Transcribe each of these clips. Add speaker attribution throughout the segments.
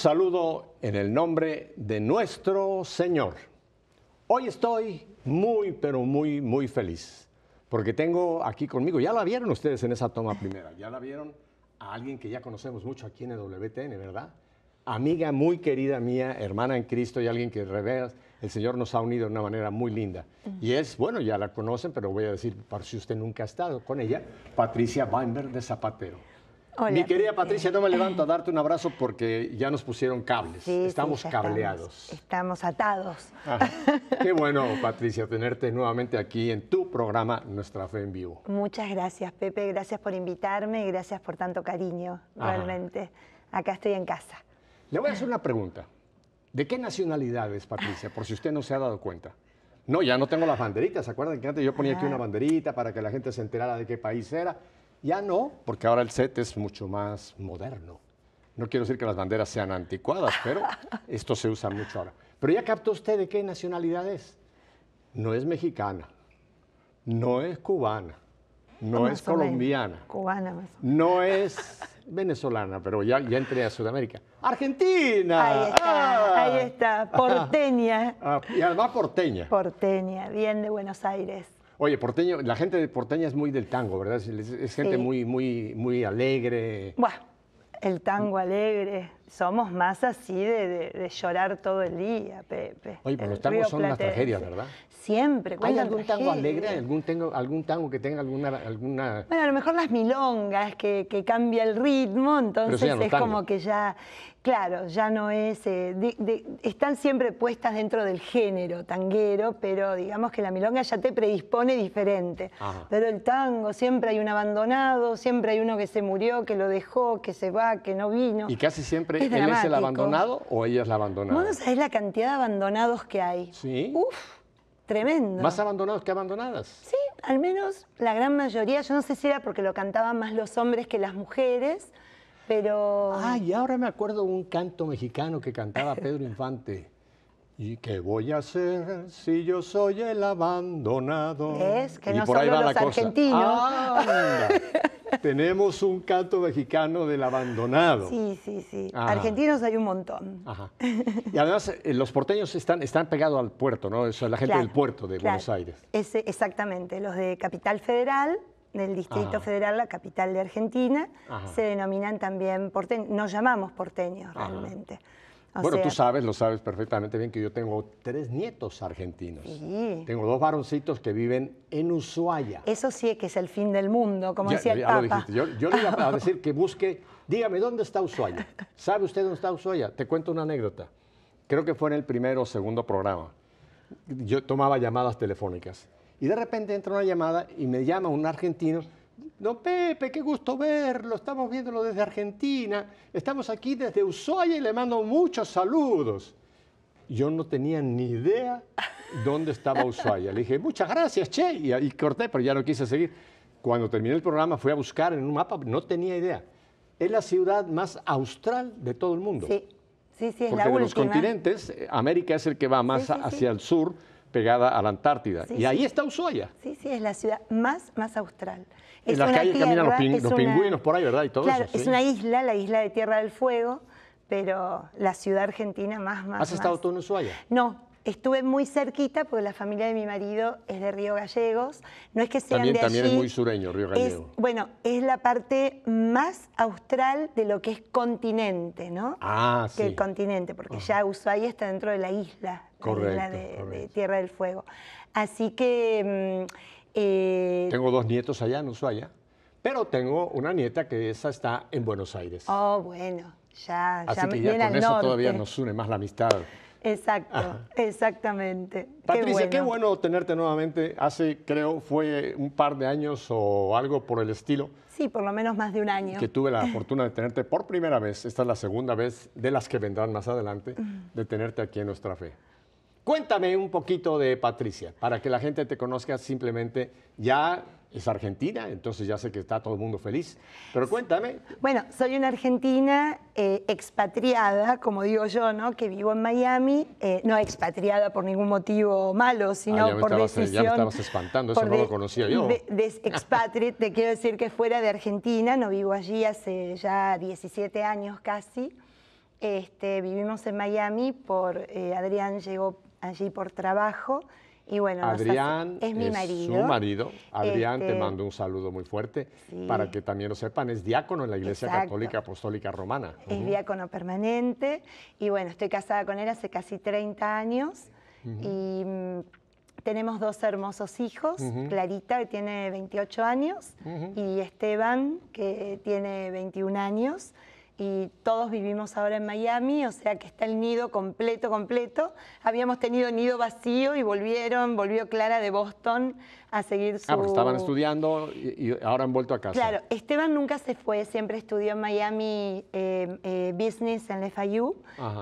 Speaker 1: saludo en el nombre de nuestro Señor. Hoy estoy muy, pero muy, muy feliz, porque tengo aquí conmigo, ya la vieron ustedes en esa toma primera, ya la vieron a alguien que ya conocemos mucho aquí en el WTN, ¿verdad? Amiga muy querida mía, hermana en Cristo y alguien que reveras, el Señor nos ha unido de una manera muy linda. Y es, bueno, ya la conocen, pero voy a decir, para si usted nunca ha estado con ella, Patricia Weinberg de Zapatero. Mi querida eh, Patricia, no me eh. levanto a darte un abrazo porque ya nos pusieron cables. estamos cableados.
Speaker 2: Estamos, atados.
Speaker 1: Ah, qué bueno, Patricia, tenerte nuevamente aquí en tu programa Nuestra Fe en Vivo.
Speaker 2: Muchas gracias, Pepe. Gracias por invitarme y gracias por tanto cariño. Realmente, acá estoy en casa.
Speaker 1: Le voy a hacer una pregunta. ¿De qué nacionalidad es Patricia? Por si usted no se ha dado cuenta. No, ya no tengo las banderitas. ¿Se acuerdan que antes yo ponía aquí una banderita para que la gente se enterara de qué país era? Ya no, porque ahora el set es mucho más moderno. No quiero decir que las banderas sean anticuadas, pero esto se usa mucho ahora. Pero ya captó usted de qué nacionalidad es. No es mexicana, no es cubana, no es colombiana. Cubana más No es venezolana, pero ya, ya entré a Sudamérica. ¡Argentina! Ahí está, ¡Ah! ahí está, porteña. Ah, y además porteña.
Speaker 2: Porteña, bien de Buenos Aires.
Speaker 1: Oye, porteño, la gente de porteña es muy del tango, ¿verdad? Es, gente muy, muy, muy alegre. Buah,
Speaker 2: el tango alegre, somos más así de, llorar todo el día, Pepe.
Speaker 1: Oye, pero los tangos son una tragedias, ¿verdad? Siempre. ¿Hay algún tango alegre, algún tango, que tenga alguna, alguna...?
Speaker 2: Bueno, a lo mejor las milongas, que, cambia el ritmo, entonces es como que ya... Claro, ya no es... Eh, están siempre puestas dentro del género tanguero, pero digamos que la milonga ya te predispone diferente. Pero el tango, siempre hay un abandonado, siempre hay uno que se murió, que lo dejó, que se va, que no vino. Y
Speaker 1: casi siempre es el abandonado o ella es la abandonada. Bueno,
Speaker 2: es la cantidad de abandonados que hay.
Speaker 1: Sí. Uf, tremendo. Más abandonados que abandonadas. Sí,
Speaker 2: al menos la gran mayoría. Yo no sé si era porque lo cantaban más los hombres que las mujeres, pero.
Speaker 1: Ah, y ahora me acuerdo un canto mexicano que cantaba Pedro Infante. ¿Y qué voy a hacer si yo soy el abandonado? Es que no por los argentinos. Ah, tenemos un canto mexicano del abandonado.
Speaker 2: Sí, sí, sí. Argentinos hay un montón.
Speaker 1: Y además eh, los porteños están, están pegados al puerto, ¿no? Eso es la gente del puerto de Buenos Aires.
Speaker 2: exactamente, los de Capital Federal del Distrito Federal, la capital de Argentina, se denominan también porteños, nos llamamos porteños realmente
Speaker 1: bueno, tú sabes, lo sabes perfectamente bien, que yo tengo tres nietos argentinos. Tengo dos varoncitos que viven en Ushuaia.
Speaker 2: Eso sí es que es el fin del mundo, como decía el Lo dijiste.
Speaker 1: Yo, yo, le iba a decir que busque, dígame, ¿dónde está Ushuaia? ¿Sabe usted dónde está Ushuaia? Te cuento una anécdota. Creo que fue en el primero o segundo programa. Yo tomaba llamadas telefónicas. Y de repente entra una llamada y me llama un argentino no, Pepe, qué gusto verlo, estamos viéndolo desde Argentina, estamos aquí desde Ushuaia y le mando muchos saludos. Yo no tenía ni idea dónde estaba Ushuaia. Le dije, muchas gracias, che, y, corté, pero ya no quise seguir. Cuando terminé el programa fui a buscar en un mapa, no tenía idea. Es la ciudad más austral de todo el mundo. Sí,
Speaker 2: sí, sí, es Porque de los continentes,
Speaker 1: eh, América es el que va más hacia el sur, pegada a la Antártida. y ahí está Ushuaia.
Speaker 2: Sí, sí, es la ciudad más, más austral. Es las calles caminan los, pingüinos
Speaker 1: por ahí, ¿verdad? claro, es una isla,
Speaker 2: la isla de Tierra del Fuego, pero la ciudad argentina más, más. ¿Has estado tú en Ushuaia? No, Estuve muy cerquita porque la familia de mi marido es de Río Gallegos. No es que sean también, También es muy sureño Río Gallegos. bueno, es la parte más austral de lo que es continente, ¿no?
Speaker 1: Ah, sí. que el
Speaker 2: continente, porque ah. ya Ushuaia está dentro de la isla, la de, Tierra del Fuego. Así que... Mm, eh,
Speaker 1: tengo dos nietos allá en Ushuaia. Pero tengo una nieta que esa está en Buenos Aires.
Speaker 2: Oh, bueno, ya, Así ya que ya con eso todavía nos
Speaker 1: une más la amistad.
Speaker 2: Exacto, exactamente. Patricia, qué bueno. qué
Speaker 1: bueno. tenerte nuevamente. Hace, creo, fue un par de años o algo por el estilo.
Speaker 2: Sí, por lo menos más de un año. Que tuve la fortuna
Speaker 1: de tenerte por primera vez. Esta es la segunda vez de las que vendrán más adelante, de tenerte aquí en Nuestra Fe. Cuéntame un poquito de Patricia, para que la gente te conozca simplemente ya es argentina, entonces ya sé que está todo el mundo feliz. Pero cuéntame.
Speaker 2: Bueno, soy una argentina eh, expatriada, como digo yo, ¿no? Que vivo en Miami, eh, no expatriada por ningún motivo malo, sino por ah, decisión. Ya me estabas
Speaker 1: espantando, eso no lo conocía yo. De,
Speaker 2: te quiero decir que fuera de Argentina, no vivo allí hace ya 17 años casi. Este, vivimos en Miami por eh, Adrián llegó allí por trabajo Adrián es mi marido. Su
Speaker 1: marido. Adrián, te este, mando un saludo muy fuerte. Para que también lo sepan, es diácono en la Iglesia Católica Apostólica Romana. Es
Speaker 2: diácono permanente. Y bueno, estoy casada con él hace casi 30 años. Y mm, tenemos dos hermosos hijos: Clarita, que tiene 28 años, y Esteban, que tiene 21 años y todos vivimos ahora en Miami, o sea que está el nido completo, completo. Habíamos tenido nido vacío y volvieron, volvió Clara de Boston a seguir su... Ah, porque estaban
Speaker 1: estudiando y, ahora han vuelto a casa. Claro,
Speaker 2: Esteban nunca se fue, siempre estudió en Miami eh, eh, Business en la FIU,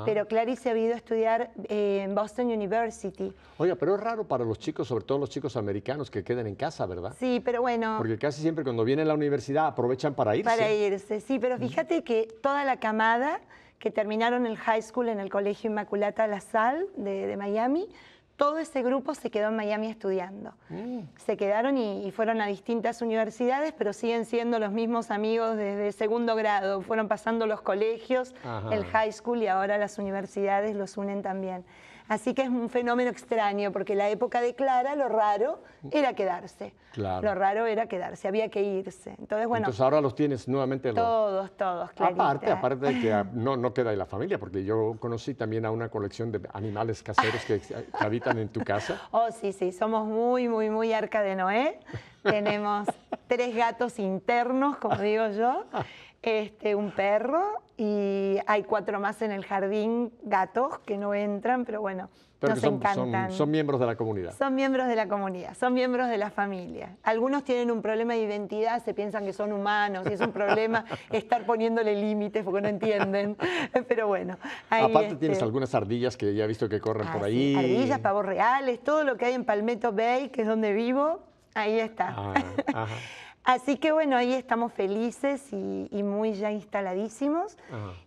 Speaker 2: pero Clarice ha ido a estudiar eh, en Boston University.
Speaker 1: Oiga, pero es raro para los chicos, sobre todo los chicos americanos, que queden en casa, ¿verdad?
Speaker 2: Sí, pero bueno... Porque
Speaker 1: casi siempre cuando vienen a la universidad aprovechan para irse. Para
Speaker 2: irse, sí, pero fíjate que toda la camada que terminaron el high school en el Colegio Inmaculata La Sal de, de Miami todo ese grupo se quedó en Miami estudiando. Mm. Se quedaron y, fueron a distintas universidades, pero siguen siendo los mismos amigos desde segundo grado. Fueron pasando los colegios, el high school y ahora las universidades los unen también. Así que es un fenómeno extraño, porque la época de Clara lo raro era quedarse. Claro. Lo raro era quedarse, había que irse. Entonces, bueno.
Speaker 1: ahora los tienes nuevamente.
Speaker 2: Todos, todos, claro. Aparte, aparte de que
Speaker 1: no, no queda en la familia, porque yo conocí también a una colección de animales caseros que, habitan en tu casa.
Speaker 2: Oh, sí, sí, somos muy, muy, muy arca de Noé. Tenemos tres gatos internos, como digo yo, este, un perro, y hay cuatro más en el jardín, gatos que no entran, pero bueno, nos son, encantan. Son,
Speaker 1: miembros de la comunidad. Son
Speaker 2: miembros de la comunidad, son miembros de la familia. Algunos tienen un problema de identidad, se piensan que son humanos y es un problema estar poniéndole límites porque no entienden, pero bueno.
Speaker 1: Aparte este, tienes algunas ardillas que ya he visto que corren ah, por ahí. ardillas,
Speaker 2: pavos reales, todo lo que hay en Palmetto Bay, que es donde vivo, ahí está. Ah, Así que bueno, ahí estamos felices y, muy ya instaladísimos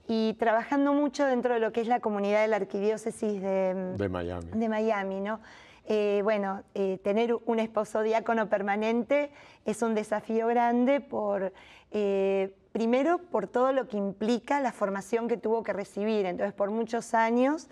Speaker 2: y trabajando mucho dentro de lo que es la comunidad de la arquidiócesis de, mm, de Miami. ¿no? Eh, bueno, eh, tener un esposo diácono permanente es un desafío grande por, eh, primero, por todo lo que implica la formación que tuvo que recibir. Entonces, por muchos años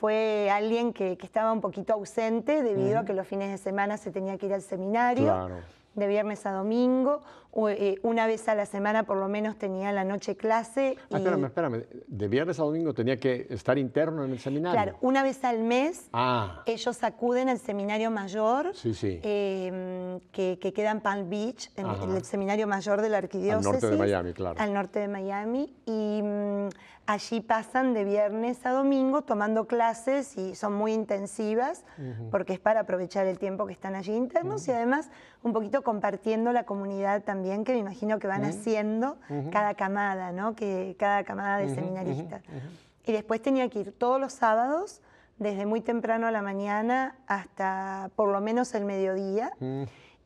Speaker 2: fue alguien que, estaba un poquito ausente debido a que los fines de semana se tenía que ir al seminario. Claro de viernes a domingo eh, una vez a la semana por lo menos tenía la noche clase. Ah, espérame,
Speaker 1: espérame. De viernes a domingo tenía que estar interno en el seminario. Claro,
Speaker 2: una vez al mes ah. ellos acuden al seminario mayor em, que, queda en Palm Beach, en el, seminario mayor de la arquidiócesis. Al norte de Miami, claro. Al norte de Miami. Y mm, allí pasan de viernes a domingo tomando clases y son muy intensivas porque es para aprovechar el tiempo que están allí internos y además un poquito compartiendo la comunidad también que me imagino que van haciendo cada camada, ¿no? Que, cada camada de seminaristas. Y después tenía que ir todos los sábados, desde muy temprano a la mañana hasta por lo menos el mediodía,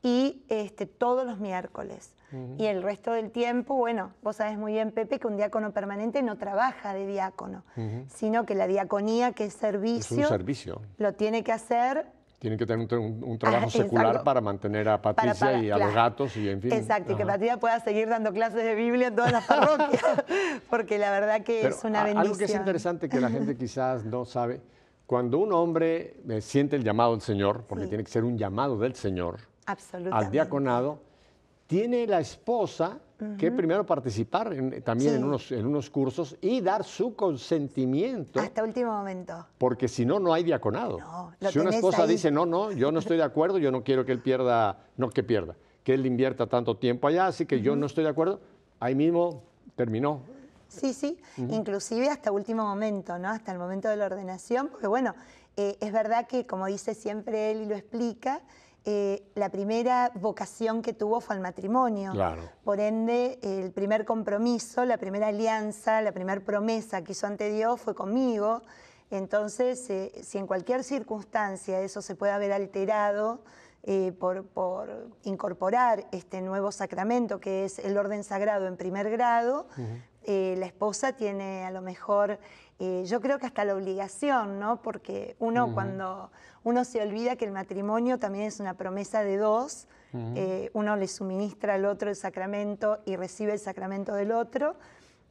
Speaker 2: y este, todos los miércoles. Y el resto del tiempo, bueno, vos sabés muy bien, Pepe, que un diácono permanente no trabaja de diácono, sino que la diaconía, que es servicio, lo tiene que hacer
Speaker 1: tienen que tener un, trabajo ah, secular para mantener a Patricia y a los gatos y en fin. Exacto, y
Speaker 2: que Patricia pueda seguir dando clases de Biblia en todas las parroquias, porque la verdad que es una bendición. Algo que es
Speaker 1: interesante que la gente quizás no sabe, cuando un hombre eh, siente el llamado del Señor, porque tiene que ser un llamado del Señor, al diaconado, tiene la esposa que primero participar también en, unos, en unos cursos y dar su consentimiento. Hasta
Speaker 2: último momento.
Speaker 1: Porque si no, no hay diaconado. si una esposa dice, no, no, yo no estoy de acuerdo, yo no quiero que él pierda, no que pierda, que él invierta tanto tiempo allá, así que yo no estoy de acuerdo, ahí mismo terminó.
Speaker 2: Sí, sí, inclusive hasta último momento, ¿no? Hasta el momento de la ordenación, porque bueno, eh, es verdad que como dice siempre él y lo explica, eh, la primera vocación que tuvo fue al matrimonio. Por ende, el primer compromiso, la primera alianza, la primera promesa que hizo ante Dios fue conmigo. Entonces, eh, si en cualquier circunstancia eso se puede haber alterado eh, por, incorporar este nuevo sacramento que es el orden sagrado en primer grado, la esposa tiene a lo mejor eh, yo creo que hasta la obligación, Porque uno cuando uno se olvida que el matrimonio también es una promesa de dos, eh, uno le suministra al otro el sacramento y recibe el sacramento del otro,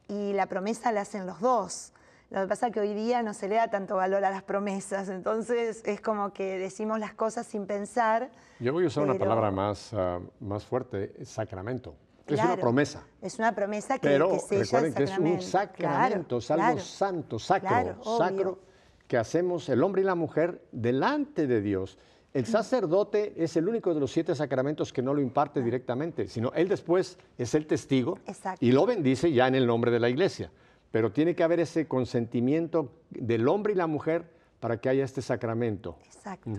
Speaker 2: y la promesa la hacen los dos. Lo que pasa es que hoy día no se le da tanto valor a las promesas, entonces es como que decimos las cosas sin pensar.
Speaker 1: Yo voy a usar una palabra más, ah, más fuerte, sacramento es una promesa.
Speaker 2: Es una promesa que, Pero recuerden que es un sacramento, algo santo,
Speaker 1: sacro, sacro que hacemos el hombre y la mujer delante de Dios. El sacerdote es el único de los siete sacramentos que no lo imparte ah. directamente, sino él después es el testigo y lo bendice ya en el nombre de la iglesia. Pero tiene que haber ese consentimiento del hombre y la mujer para que haya este sacramento. Exacto.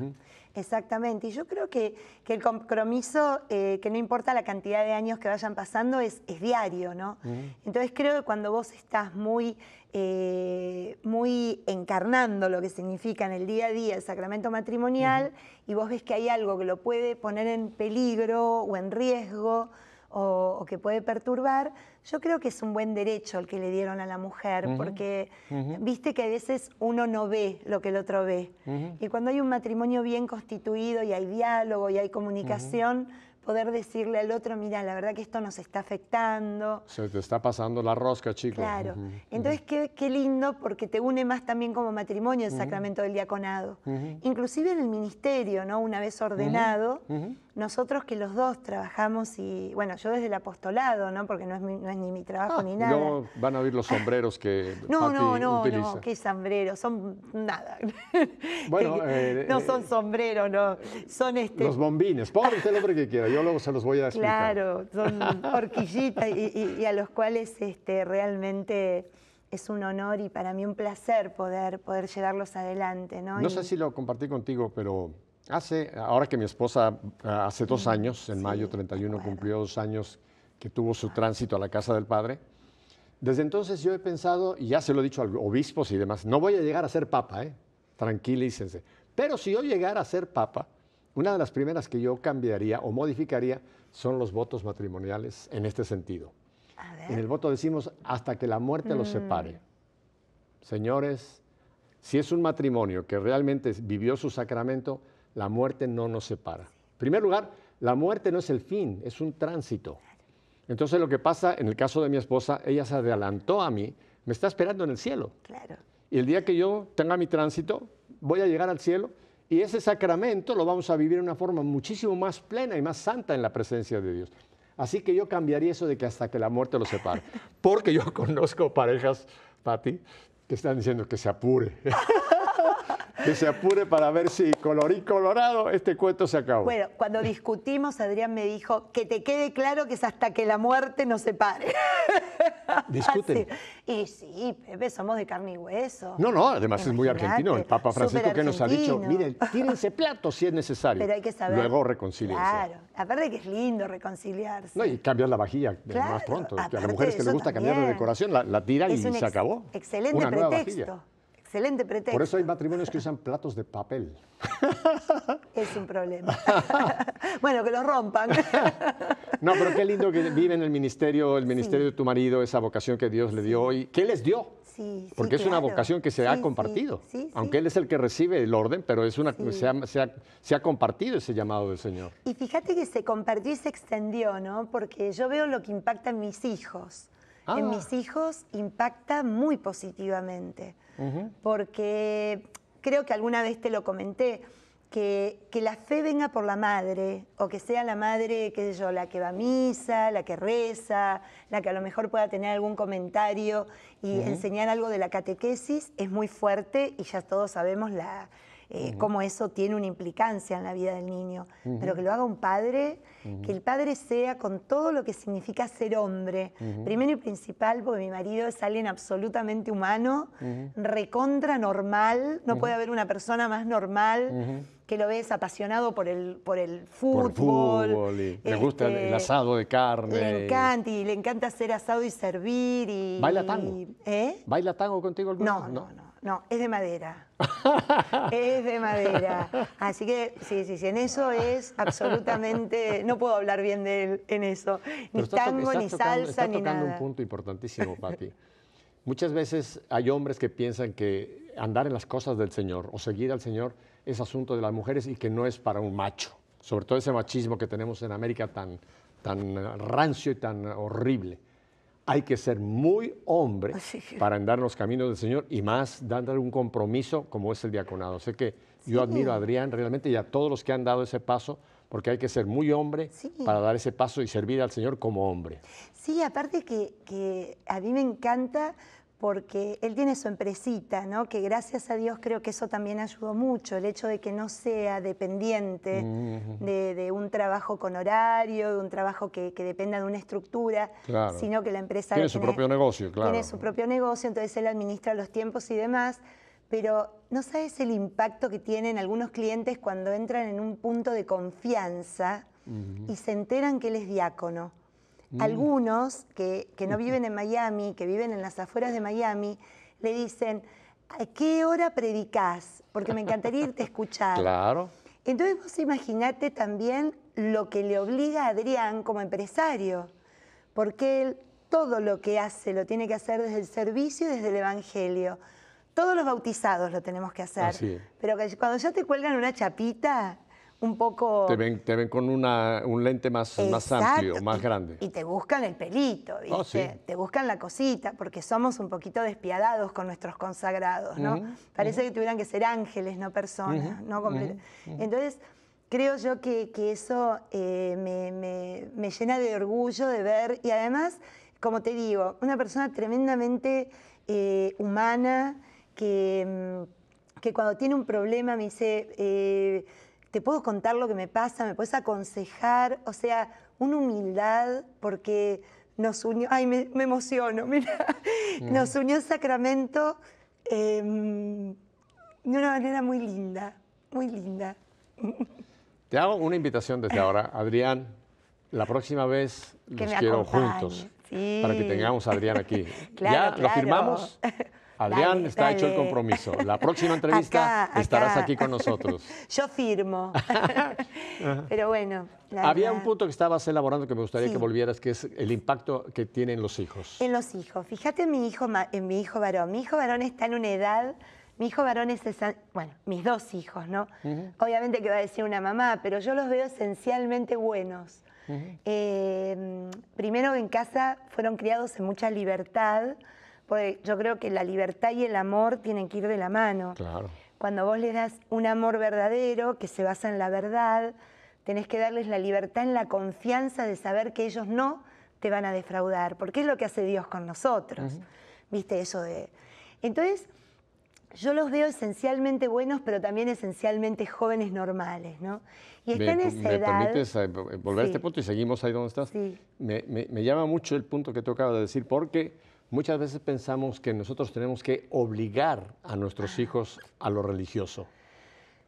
Speaker 2: Exactamente, y yo creo que, que el compromiso, eh, que no importa la cantidad de años que vayan pasando, es, es diario, ¿no? Entonces creo que cuando vos estás muy, eh, muy encarnando lo que significa en el día a día el sacramento matrimonial y vos ves que hay algo que lo puede poner en peligro o en riesgo, o, que puede perturbar, yo creo que es un buen derecho el que le dieron a la mujer, porque viste que a veces uno no ve lo que el otro ve. Y cuando hay un matrimonio bien constituido y hay diálogo y hay comunicación, poder decirle al otro, mira, la verdad que esto nos está afectando.
Speaker 1: Se te está pasando la rosca, chico. Claro.
Speaker 2: Entonces, qué, qué, lindo, porque te une más también como matrimonio el sacramento del diaconado. Inclusive en el ministerio, ¿no? Una vez ordenado, nosotros que los dos trabajamos y, bueno, yo desde el apostolado, ¿no? Porque no es, ni mi trabajo ah, ni nada. No
Speaker 1: van a oír los sombreros que No, no, no, no, qué
Speaker 2: sombreros, son nada.
Speaker 1: Bueno, eh, no eh, son
Speaker 2: sombreros, no,
Speaker 1: son este... Los bombines, Pónganse el hombre que quiera, yo luego se los voy a explicar.
Speaker 2: Claro, son horquillitas y, a los cuales este, realmente es un honor y para mí un placer poder, poder llevarlos adelante, ¿no? No sé si
Speaker 1: lo compartí contigo, pero Hace, ahora que mi esposa ah, hace dos años, en mayo 31 cumplió dos años que tuvo su tránsito a la casa del Padre, desde entonces yo he pensado, y ya se lo he dicho a obispos y demás, no voy a llegar a ser papa, ¿eh? tranquilícense. Pero si yo llegara a ser papa, una de las primeras que yo cambiaría o modificaría son los votos matrimoniales en este sentido. En el voto decimos hasta que la muerte los mm. separe. Señores, si es un matrimonio que realmente vivió su sacramento, la muerte no nos separa. En primer lugar, la muerte no es el fin, es un tránsito. Entonces lo que pasa en el caso de mi esposa, ella se adelantó a mí, me está esperando en el cielo. Claro. Y el día que yo tenga mi tránsito, voy a llegar al cielo y ese sacramento lo vamos a vivir de una forma muchísimo más plena y más santa en la presencia de Dios. Así que yo cambiaría eso de que hasta que la muerte lo separe. Porque yo conozco parejas, Pati, que están diciendo que se apure. que se apure para ver si colorí colorado este cuento se acabó. Bueno,
Speaker 2: cuando discutimos, Adrián me dijo que te quede claro que es hasta que la muerte nos separe.
Speaker 1: Discuten.
Speaker 2: Y sí, Pepe, somos de carne y hueso. No, no, además es muy argentino. El Papa Francisco que nos ha dicho, miren,
Speaker 1: tírense plato si es necesario. Pero hay que saber. Luego reconciliarse.
Speaker 2: Claro, aparte que es lindo reconciliarse.
Speaker 1: No, y cambiar la vajilla más pronto. A las mujeres que les gusta cambiar la decoración, la, la tiran y se acabó.
Speaker 2: Excelente pretexto excelente pretexto. Por eso
Speaker 1: hay matrimonios que usan platos de papel.
Speaker 2: Es un problema. bueno, que lo rompan.
Speaker 1: no, pero qué lindo que vive en el ministerio, el ministerio de tu marido, esa vocación que Dios le dio y ¿qué les dio? Porque es una vocación que se ha compartido. Aunque él es el que recibe el orden, pero es una, se ha, compartido ese llamado del Señor.
Speaker 2: Y fíjate que se compartió y se extendió, ¿no? Porque yo veo lo que impacta en mis hijos. En ah. mis hijos impacta muy positivamente porque creo que alguna vez te lo comenté, que, la fe venga por la madre, o que sea la madre, qué sé yo, la que va a misa, la que reza, la que a lo mejor pueda tener algún comentario y enseñar algo de la catequesis, es muy fuerte y ya todos sabemos la,
Speaker 1: eh, cómo eso
Speaker 2: tiene una implicancia en la vida del niño, pero que lo haga un padre, que el padre sea con todo lo que significa ser hombre, primero y principal, porque mi marido es alguien absolutamente humano, recontra normal, no puede haber una persona más normal que lo ves apasionado por el, por el fútbol.
Speaker 1: le este, gusta el, asado de carne. Le encanta
Speaker 2: y le encanta hacer asado y servir. Y, ¿Baila tango? ¿Eh?
Speaker 1: ¿Baila tango contigo el no, no,
Speaker 2: no. No, es de madera. es de madera. Así que sí, sí, sí, en eso es absolutamente. No puedo hablar bien de él en eso. Ni tango, ni salsa, tocando, estás ni tocando un
Speaker 1: punto importantísimo, Pati. Muchas veces hay hombres que piensan que andar en las cosas del Señor o seguir al Señor es asunto de las mujeres y que no es para un macho. Sobre todo ese machismo que tenemos en América tan, tan rancio y tan horrible hay que ser muy hombre para andar en los caminos del Señor y más dándole un compromiso como es el diaconado. Sé que yo admiro a Adrián realmente y a todos los que han dado ese paso, porque hay que ser muy hombre para dar ese paso y servir al Señor como hombre.
Speaker 2: Sí, aparte que a mí me encanta porque él tiene su empresita, ¿no? que gracias a Dios creo que eso también ayudó mucho, el hecho de que no sea dependiente mm, de, un trabajo con horario, de un trabajo que, dependa de una estructura, sino que la empresa... Tiene, su propio
Speaker 1: negocio, claro. Tiene su
Speaker 2: propio negocio, entonces él administra los tiempos y demás, pero no sabes el impacto que tienen algunos clientes cuando entran en un punto de confianza y se enteran que él es diácono Mm. algunos que, que no viven en Miami, que viven en las afueras de Miami, le dicen, ¿a qué hora predicas? Porque me encantaría irte a escuchar. Claro. Entonces vos imaginate también lo que le obliga a Adrián como empresario, porque él todo lo que hace lo tiene que hacer desde el servicio y desde el Evangelio. Todos los bautizados lo tenemos que hacer. Pero cuando ya te cuelgan una chapita, un poco... Te ven,
Speaker 1: con una, un lente más, más amplio, más grande. Y,
Speaker 2: te buscan el pelito, oh, Te buscan la cosita, porque somos un poquito despiadados con nuestros consagrados, ¿no? Parece que tuvieran que ser ángeles, no personas, ¿no? Entonces, creo yo que, eso eh, me, llena de orgullo de ver, y además, como te digo, una persona tremendamente eh, humana, que, mm, que cuando tiene un problema me dice... Eh, te puedo contar lo que me pasa, me puedes aconsejar, o sea, una humildad, porque nos unió, ay, me, emociono, mira, mm. nos unió Sacramento em, de una manera muy linda, muy linda.
Speaker 1: Te hago una invitación desde ahora, Adrián, la próxima vez los quiero juntos. Para que tengamos a Adrián aquí. ¿Ya lo firmamos? Adrián, está hecho el compromiso. La próxima entrevista estarás aquí con nosotros.
Speaker 2: Yo firmo. Pero bueno. Había un
Speaker 1: punto que estabas elaborando que me gustaría que volvieras, que es el impacto que tienen los hijos.
Speaker 2: En los hijos. Fíjate en mi hijo, en mi hijo varón. Mi hijo varón está en una edad. Mi hijo varón es, bueno, mis dos hijos, ¿no? Obviamente que va a decir una mamá, pero yo los veo esencialmente buenos. Eh, primero en casa fueron criados en mucha libertad, yo creo que la libertad y el amor tienen que ir de la mano. Claro. Cuando vos les das un amor verdadero que se basa en la verdad, tenés que darles la libertad en la confianza de saber que ellos no te van a defraudar, porque es lo que hace Dios con nosotros. ¿Viste eso de Entonces, yo los veo esencialmente buenos, pero también esencialmente jóvenes normales, ¿no?
Speaker 1: Y está en esa eh, volver a este punto y seguimos ahí donde estás? Sí. Me, llama mucho el punto que tocaba de decir, porque Muchas veces pensamos que nosotros tenemos que obligar a nuestros hijos a lo religioso,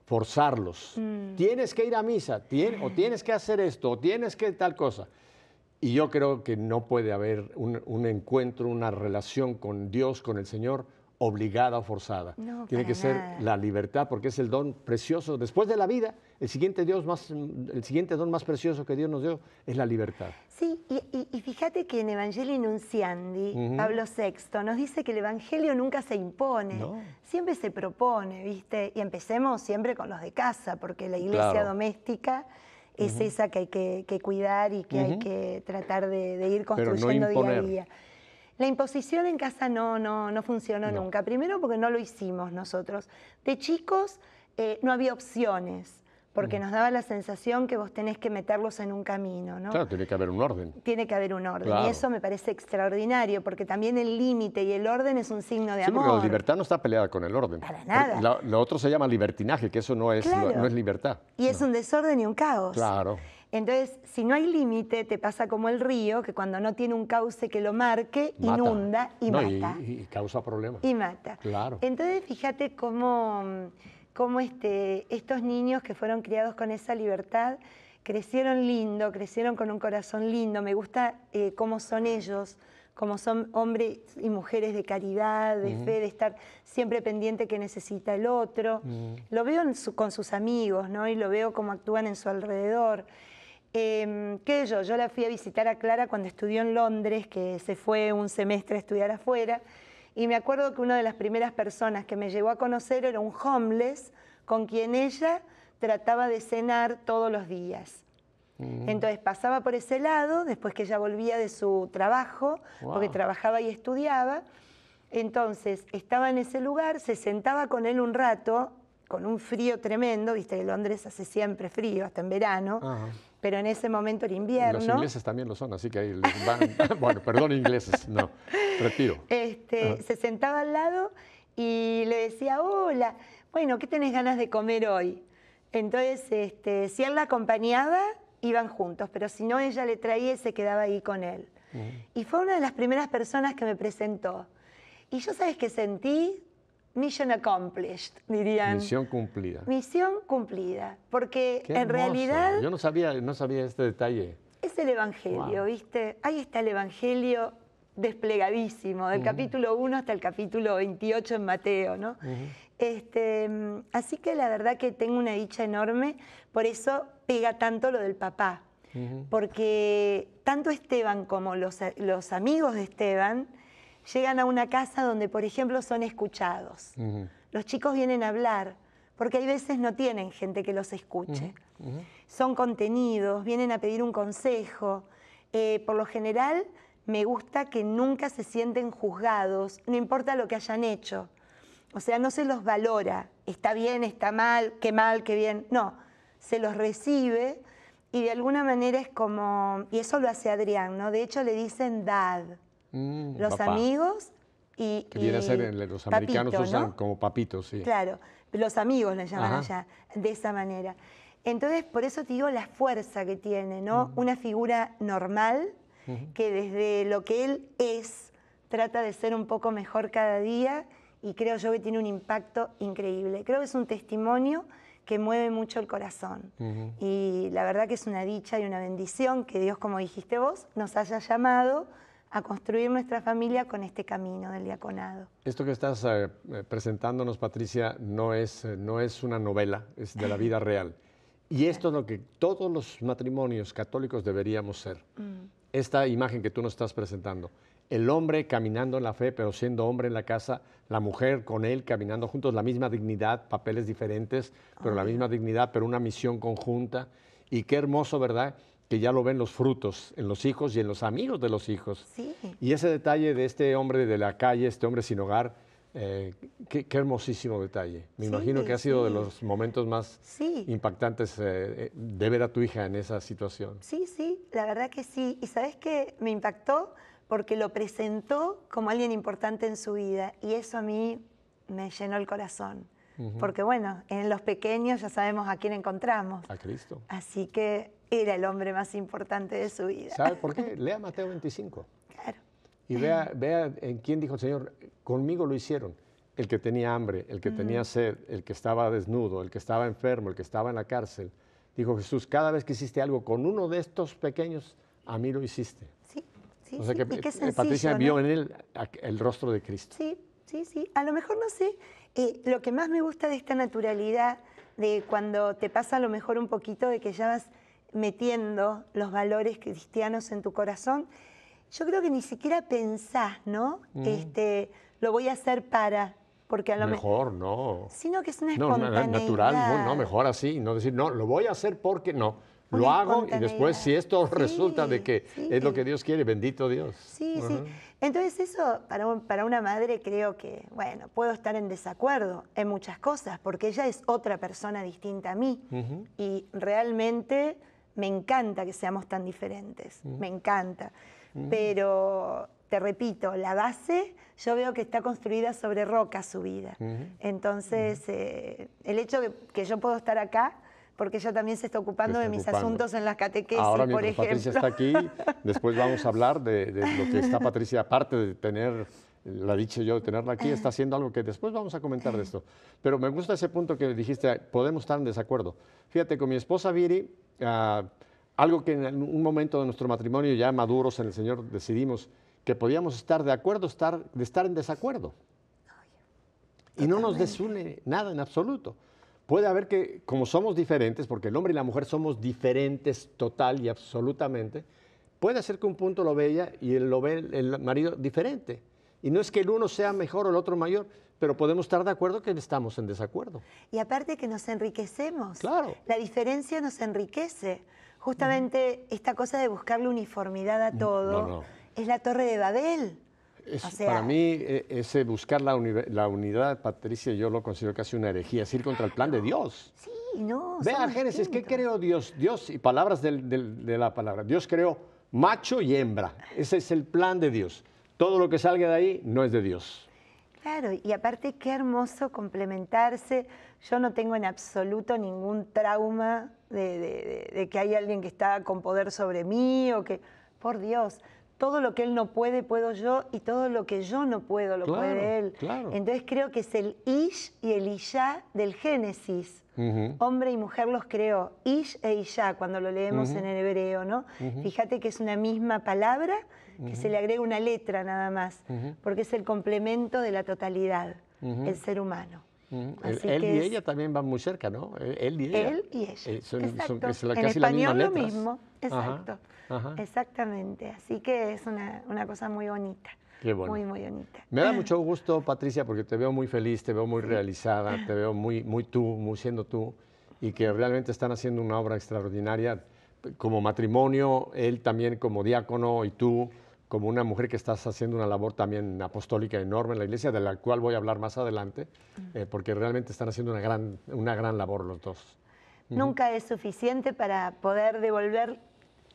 Speaker 1: forzarlos. Mm. Tienes que ir a misa, o tienes que hacer esto, o tienes que tal cosa. Y yo creo que no puede haber un encuentro, una relación con Dios, con el Señor, obligada o forzada. Tiene que ser la libertad porque es el don precioso. Después de la vida, el siguiente, Dios más, el siguiente don más precioso que Dios nos dio es la libertad. Sí,
Speaker 2: y, fíjate que en Evangelio Nunciandi, Pablo VI, nos dice que el Evangelio nunca se impone, siempre se propone, ¿viste? Y empecemos siempre con los de casa, porque la iglesia doméstica es esa que hay que, cuidar y que hay que tratar de, ir construyendo día a día. La imposición en casa no, no, no funcionó nunca. Primero porque no lo hicimos nosotros. De chicos eh, no había opciones. Porque mm. nos daba la sensación que vos tenés que meterlos en un camino, Claro,
Speaker 1: tiene que haber un orden.
Speaker 2: Tiene que haber un orden. Y eso me parece extraordinario, porque también el límite y el orden es un signo de sí, amor. la
Speaker 1: libertad no está peleada con el orden. Para nada. Lo, otro se llama libertinaje, que eso no es, no es libertad.
Speaker 2: Y es un desorden y un caos. Claro. Entonces, si no hay límite, te pasa como el río, que cuando no tiene un cauce que lo marque, inunda y mata.
Speaker 1: Y, causa problemas. Y mata. Claro.
Speaker 2: Entonces, fíjate cómo, este, estos niños que fueron criados con esa libertad crecieron lindo, crecieron con un corazón lindo. Me gusta eh, cómo son ellos, cómo son hombres y mujeres de caridad, de fe, de estar siempre pendiente que necesita el otro. Lo veo con sus amigos, ¿no? Y lo veo cómo actúan en su alrededor. Em, yo? Yo la fui a visitar a Clara cuando estudió en Londres, que se fue un semestre a estudiar afuera, y me acuerdo que una de las primeras personas que me llegó a conocer era un homeless con quien ella trataba de cenar todos los días. Mm. Entonces pasaba por ese lado, después que ella volvía de su trabajo, porque trabajaba y estudiaba, entonces estaba en ese lugar, se sentaba con él un rato, con un frío tremendo, viste que Londres hace siempre frío, hasta en verano pero en ese momento era invierno. Los ingleses
Speaker 1: también lo son, así que ahí van, bueno, perdón ingleses, no, retiro.
Speaker 2: Este, Se sentaba al lado y le decía, hola, bueno, ¿qué tenés ganas de comer hoy? Entonces, este, si él la acompañaba, iban juntos, pero si no, ella le traía y se quedaba ahí con él. Y fue una de las primeras personas que me presentó. Y yo, ¿sabes qué sentí? Mission accomplished, dirían. Misión cumplida. Misión cumplida, porque en realidad... Yo
Speaker 1: no sabía, no sabía este detalle.
Speaker 2: Es el Evangelio, ¿viste? Ahí está el Evangelio desplegadísimo, del capítulo 1 hasta el capítulo 28 en Mateo, ¿no? Este, así que la verdad que tengo una dicha enorme, por eso pega tanto lo del papá, porque tanto Esteban como los amigos de Esteban, llegan a una casa donde, por ejemplo, son escuchados. Los chicos vienen a hablar, porque hay veces no tienen gente que los escuche. Son contenidos, vienen a pedir un consejo. Eh, por lo general, me gusta que nunca se sienten juzgados, no importa lo que hayan hecho. O sea, no se los valora, está bien, está mal, qué mal, qué bien. No, se los recibe y de alguna manera es como, y eso lo hace Adrián, ¿no? De hecho le dicen dad,
Speaker 1: Mm, los amigos
Speaker 2: y... Que viene ser, los americanos usan
Speaker 1: como papitos, sí. Claro,
Speaker 2: los amigos le llaman allá, de esa manera. Entonces, por eso te digo la fuerza que tiene, ¿no? Mm. Una figura normal que desde lo que él es trata de ser un poco mejor cada día y creo yo que tiene un impacto increíble. Creo que es un testimonio que mueve mucho el corazón. Y la verdad que es una dicha y una bendición que Dios, como dijiste vos, nos haya llamado a construir nuestra familia con este camino del diaconado.
Speaker 1: Esto que estás eh, presentándonos, Patricia, no es, eh, no es una novela, es de la vida real. Y esto es lo que todos los matrimonios católicos deberíamos ser. Mm. Esta imagen que tú nos estás presentando. El hombre caminando en la fe, pero siendo hombre en la casa, la mujer con él caminando juntos, la misma dignidad, papeles diferentes, pero la misma dignidad, pero una misión conjunta. Y qué hermoso, ¿verdad? que ya lo ven los frutos en los hijos y en los amigos de los hijos. Y ese detalle de este hombre de la calle, este hombre sin hogar, eh, qué, hermosísimo detalle. Me imagino que ha sido de los momentos más impactantes eh, eh, de ver a tu hija en esa situación.
Speaker 2: Sí, sí, la verdad que sí. Y sabes que me impactó porque lo presentó como alguien importante en su vida y eso a mí me llenó el corazón. Porque bueno, en los pequeños ya sabemos a quién encontramos. A Cristo. Así que era el hombre más importante de su vida.
Speaker 1: ¿Sabe por qué? Lea Mateo 25. Claro. Y vea, vea en quién dijo el Señor, conmigo lo hicieron. El que tenía hambre, el que tenía sed, el que estaba desnudo, el que estaba enfermo, el que estaba en la cárcel. Dijo Jesús, cada vez que hiciste algo con uno de estos pequeños, a mí lo hiciste. Sí,
Speaker 2: sí. O sea que eh, eh, Patricia vio en
Speaker 1: él el rostro de Cristo.
Speaker 2: Sí, sí, sí. A lo mejor no sé. Eh, lo que más me gusta de esta naturalidad, de cuando te pasa a lo mejor un poquito, de que ya vas metiendo los valores cristianos en tu corazón, yo creo que ni siquiera pensás, ¿no? Mm. Este, lo voy a hacer para, porque a lo
Speaker 1: mejor no. Sino
Speaker 2: que es una espontaneidad. No, natural, no, mejor
Speaker 1: así, no decir, no, lo voy a hacer porque no. lo hago y después si esto resulta de que es lo que Dios quiere, bendito Dios. Sí, sí.
Speaker 2: Entonces eso para, una madre creo que, bueno, puedo estar en desacuerdo en muchas cosas porque ella es otra persona distinta a mí y realmente me encanta que seamos tan diferentes, mm. me encanta. Mm. Pero te repito, la base yo veo que está construida sobre roca su vida. Entonces, eh, el hecho de que, yo puedo estar acá, porque yo también se está ocupando de mis asuntos en las catequesis, por ejemplo. Patricia está aquí,
Speaker 1: después vamos a hablar de, lo que está Patricia, aparte de tener, la dicha yo, de tenerla aquí, está haciendo algo que después vamos a comentar de esto. Pero me gusta ese punto que dijiste, podemos estar en desacuerdo. Fíjate, con mi esposa Viri, Ah, algo que en un momento de nuestro matrimonio ya maduros en el Señor decidimos que podíamos estar de acuerdo, estar, de estar en desacuerdo. Y no nos desune nada en absoluto. Puede haber que, como somos diferentes, porque el hombre y la mujer somos diferentes total y absolutamente, puede ser que un punto lo vea y lo ve el marido diferente. Y no es que el uno sea mejor o el otro mayor, pero podemos estar de acuerdo que estamos en desacuerdo.
Speaker 2: Y aparte que nos enriquecemos. Claro. La diferencia nos enriquece. Justamente esta cosa de buscar la uniformidad a mm, todo es la torre de Babel. para
Speaker 1: mí, eh, ese buscar la, unidad, Patricia, yo lo considero casi una herejía, es ir contra el plan de Dios. Sí, no. Vean, Génesis, ¿qué creó Dios? Dios, y palabras de la palabra, Dios creó macho y hembra. Ese es el plan de Dios. Todo lo que salga de ahí no es de Dios.
Speaker 2: Claro, y aparte qué hermoso complementarse. Yo no tengo en absoluto ningún trauma de, que hay alguien que está con poder sobre mí o que, por Dios, todo lo que él no puede, puedo yo, y todo lo que yo no puedo, lo puede él. Entonces creo que es el Ish y el Isha del Génesis. Hombre y mujer los creo, Ish e Isha, cuando lo leemos en el hebreo, ¿no? Fíjate que es una misma palabra que se le agrega una letra nada más, porque es el complemento de la totalidad, el ser humano.
Speaker 1: él, y ella también van muy cerca, ¿no? Eh, él y ella. Él y ella. Eh, en español lo mismo, exacto.
Speaker 2: Exactamente. Así que es una, una cosa muy bonita.
Speaker 1: Muy, muy bonita. Me da mucho gusto, Patricia, porque te veo muy feliz, te veo muy realizada, te veo muy, muy tú, muy siendo tú, y que realmente están haciendo una obra extraordinaria como matrimonio, él también como diácono y tú como una mujer que estás haciendo una labor también apostólica enorme en la iglesia, de la cual voy a hablar más adelante, eh, porque realmente están haciendo una gran, una gran labor los dos.
Speaker 2: Nunca es suficiente para poder devolver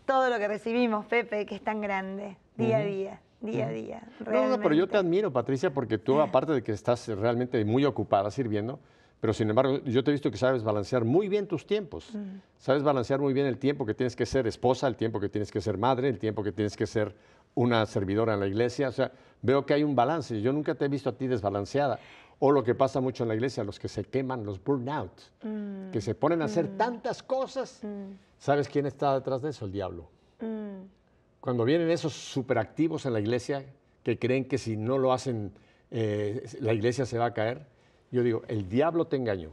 Speaker 2: todo lo que recibimos, Pepe, que es tan grande, día a día día a día.
Speaker 1: No, no, pero yo te admiro, Patricia, porque tú, aparte de que estás realmente muy ocupada sirviendo, pero sin embargo, yo te he visto que sabes balancear muy bien tus tiempos. Sabes balancear muy bien el tiempo que tienes que ser esposa, el tiempo que tienes que ser madre, el tiempo que tienes que ser una servidora en la iglesia. O sea, veo que hay un balance. Yo nunca te he visto a ti desbalanceada. O lo que pasa mucho en la iglesia, los que se queman, los burnout, mm. que se ponen a hacer mm. tantas cosas. Mm. ¿Sabes quién está detrás de eso? El diablo. Cuando vienen esos superactivos en la iglesia que creen que si no lo hacen, eh, la iglesia se va a caer, yo digo, el diablo te engañó.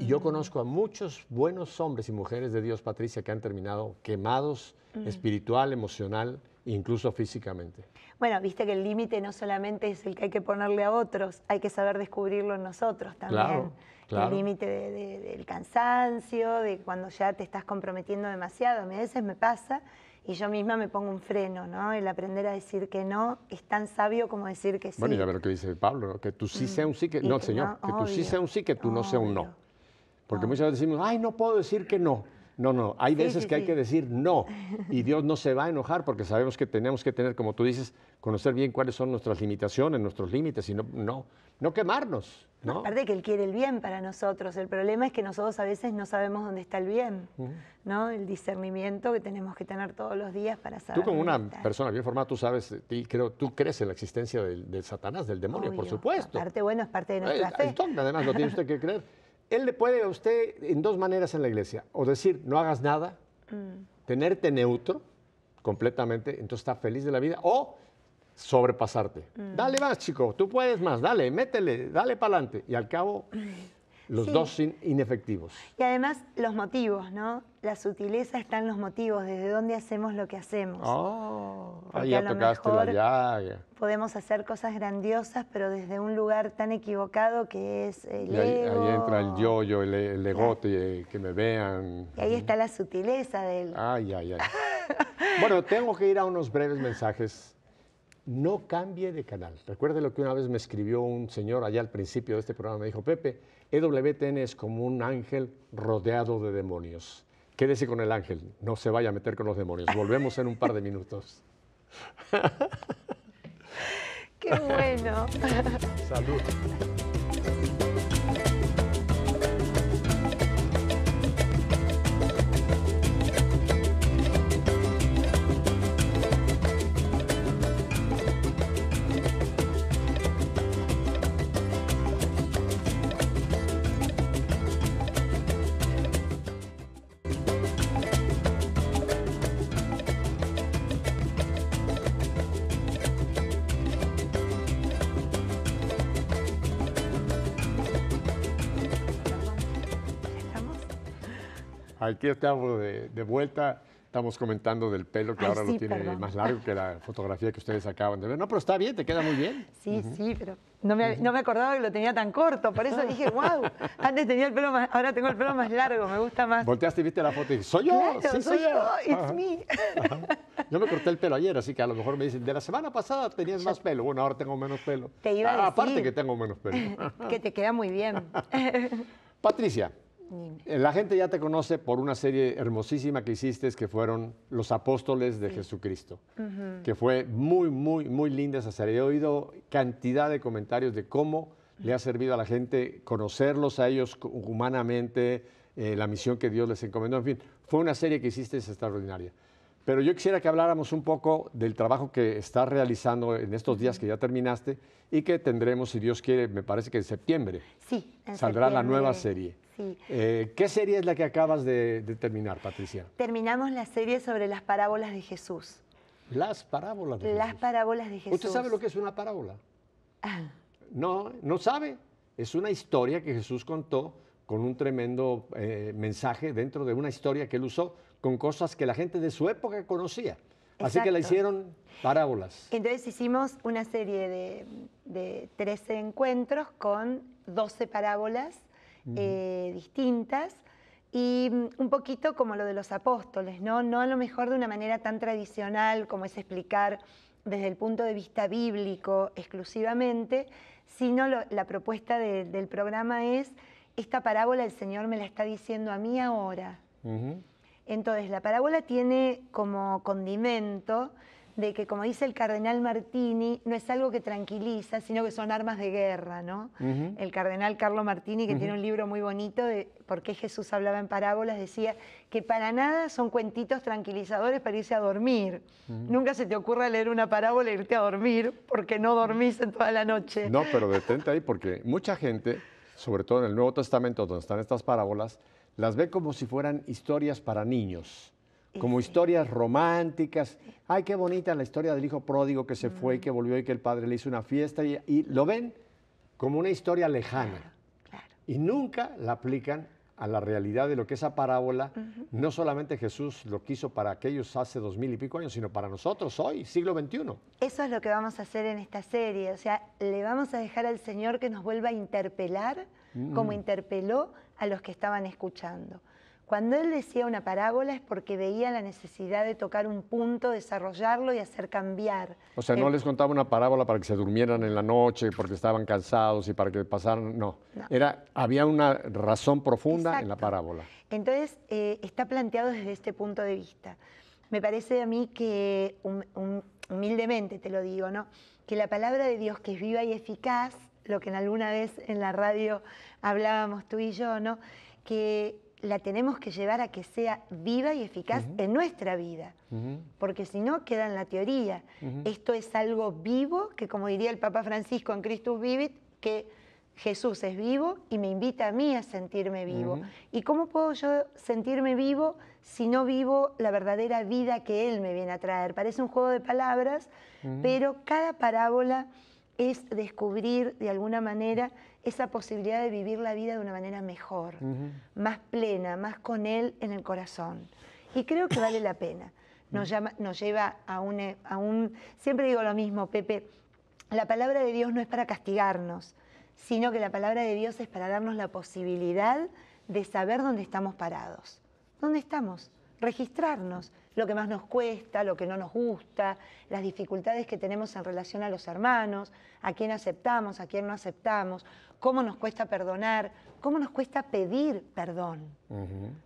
Speaker 1: Y yo conozco a muchos buenos hombres y mujeres de Dios, Patricia, que han terminado quemados espiritual, emocional, incluso físicamente.
Speaker 2: Bueno, viste que el límite no solamente es el que hay que ponerle a otros, hay que saber descubrirlo en nosotros también. El límite del cansancio, de cuando ya te estás comprometiendo demasiado. A veces me pasa y yo misma me pongo un freno, ¿no? El aprender a decir que no es tan sabio como decir que sí. Bueno, a
Speaker 1: ver lo que dice Pablo, que tú sí mm. sea un sí, que... No, señor, que tú sí sea un sí, que tú no sea un no. Porque muchas veces decimos, ay, no puedo decir que no. No, no, hay veces que hay que decir no y Dios no se va a enojar porque sabemos que tenemos que tener, como tú dices, conocer bien cuáles son nuestras limitaciones, nuestros límites y no, no, quemarnos. ¿no?
Speaker 2: Aparte que Él quiere el bien para nosotros, el problema es que nosotros a veces no sabemos dónde está el bien, ¿no? el discernimiento que tenemos que tener todos los días para saber. Tú como una
Speaker 1: persona bien formada, tú sabes, creo, tú crees en la existencia del, Satanás, del demonio, por supuesto. parte bueno, es parte de nuestra fe. además, lo tiene usted que creer. él le puede a usted en dos maneras en la iglesia, o decir, no hagas nada, mm. tenerte neutro completamente, entonces está feliz de la vida, o sobrepasarte. Mm. Dale más, chico, tú puedes más, dale, métele, dale para adelante. Y al cabo... los dos inefectivos.
Speaker 2: Y además los motivos, ¿no? La sutileza está en los motivos, desde dónde hacemos lo que hacemos. Oh, ahí ya tocaste la
Speaker 1: llaga.
Speaker 2: Podemos hacer cosas grandiosas, pero desde un lugar tan equivocado que es el y ahí, entra el
Speaker 1: yoyo, -yo, el, legote eh, que me vean. Y ahí está la sutileza del... Ay, ay, ay. bueno, tengo que ir a unos breves mensajes no cambie de canal. Recuerde lo que una vez me escribió un señor allá al principio de este programa, me dijo, Pepe, EWTN es como un ángel rodeado de demonios. Quédese con el ángel, no se vaya a meter con los demonios. Volvemos en un par de minutos. Qué bueno. Salud. aquí estamos de, de vuelta. Estamos comentando del pelo que ahora lo tiene más largo que la fotografía que ustedes acaban de ver. No, pero está bien, te queda muy bien. Sí,
Speaker 2: sí, pero no me, acordaba que lo tenía tan corto. Por eso dije, wow, antes tenía el pelo más, ahora tengo el pelo más largo, me gusta más.
Speaker 1: Volteaste y viste la foto y soy yo, sí, soy, yo. yo. It's me. Yo me corté el pelo ayer, así que a lo mejor me dicen, de la semana pasada tenías más pelo. Bueno, ahora tengo menos pelo. Te iba a ah, decir. Aparte que tengo menos pelo. que
Speaker 2: te queda muy bien.
Speaker 1: Patricia, la gente ya te conoce por una serie hermosísima que hiciste, que fueron Los Apóstoles de Jesucristo, que fue muy, muy, muy linda esa serie. He oído cantidad de comentarios de cómo le ha servido a la gente conocerlos a ellos humanamente, eh, la misión que Dios les encomendó, en fin, fue una serie que hiciste extraordinaria. Pero yo quisiera que habláramos un poco del trabajo que estás realizando en estos días que ya terminaste y que tendremos, si Dios quiere, me parece que en septiembre. saldrá la nueva serie. Eh, ¿Qué serie es la que acabas de, terminar, Patricia?
Speaker 2: Terminamos la serie sobre las parábolas de Jesús.
Speaker 1: Las parábolas de Jesús. Las parábolas de Jesús. ¿Usted sabe lo que es una parábola? Ah. No, no sabe. Es una historia que Jesús contó con un tremendo eh, mensaje dentro de una historia que él usó con cosas que la gente de su época conocía. Así que la hicieron parábolas.
Speaker 2: Entonces hicimos una serie de, de 13 encuentros con 12 parábolas eh, distintas y mm, un poquito como lo de los apóstoles, ¿no? No a lo mejor de una manera tan tradicional como es explicar desde el punto de vista bíblico exclusivamente, sino la propuesta del programa es, esta parábola el Señor me la está diciendo a mí ahora. Entonces, la parábola tiene como condimento de que, como dice el cardenal Martini, no es algo que tranquiliza, sino que son armas de guerra, ¿no? El cardenal Carlo Martini, que tiene un libro muy bonito de por qué Jesús hablaba en parábolas, decía que para nada son cuentitos tranquilizadores para irse a dormir. Nunca se te ocurra leer una parábola e irte a dormir, porque no dormiste toda la noche. No,
Speaker 1: pero detente ahí, porque mucha gente, sobre todo en el Nuevo Testamento, donde están estas parábolas, las ve como si fueran historias para niños como este. historias románticas. Ay, qué bonita la historia del hijo pródigo que se fue y que volvió y que el padre le hizo una fiesta y, lo ven como una historia lejana. Y nunca la aplican a la realidad de lo que esa parábola, no solamente Jesús lo quiso para aquellos hace dos mil y pico años, sino para nosotros hoy, siglo XXI. Eso
Speaker 2: es lo que vamos a hacer en esta serie, o sea, le vamos a dejar al Señor que nos vuelva a interpelar como mm. interpeló a los que estaban escuchando. Cuando él decía una parábola es porque veía la necesidad de tocar un punto, desarrollarlo y hacer cambiar.
Speaker 1: O sea, no eh, les contaba una parábola para que se durmieran en la noche, porque estaban cansados y para que pasaran, no. Era, había una razón profunda en la parábola.
Speaker 2: Entonces, eh, está planteado desde este punto de vista. Me parece a mí que, humildemente te lo digo, ¿no? que la palabra de Dios que es viva y eficaz, lo que en alguna vez en la radio hablábamos tú y yo, ¿no? que la tenemos que llevar a que sea viva y eficaz en nuestra vida, porque si no queda en la teoría. Esto es algo vivo que, como diría el Papa Francisco en Christus Vivit, que Jesús es vivo y me invita a mí a sentirme vivo. ¿Y cómo puedo yo sentirme vivo si no vivo la verdadera vida que Él me viene a traer? Parece un juego de palabras, pero cada parábola es descubrir de alguna manera esa posibilidad de vivir la vida de una manera mejor, más plena, más con él en el corazón. Y creo que vale la pena. Nos, llama, nos lleva a un, eh, a un... Siempre digo lo mismo, Pepe, la palabra de Dios no es para castigarnos, sino que la palabra de Dios es para darnos la posibilidad de saber dónde estamos parados. ¿Dónde estamos? Registrarnos, lo que más nos cuesta, lo que no nos gusta, las dificultades que tenemos en relación a los hermanos, a quién aceptamos, a quién no aceptamos, cómo nos cuesta perdonar, cómo nos cuesta pedir perdón.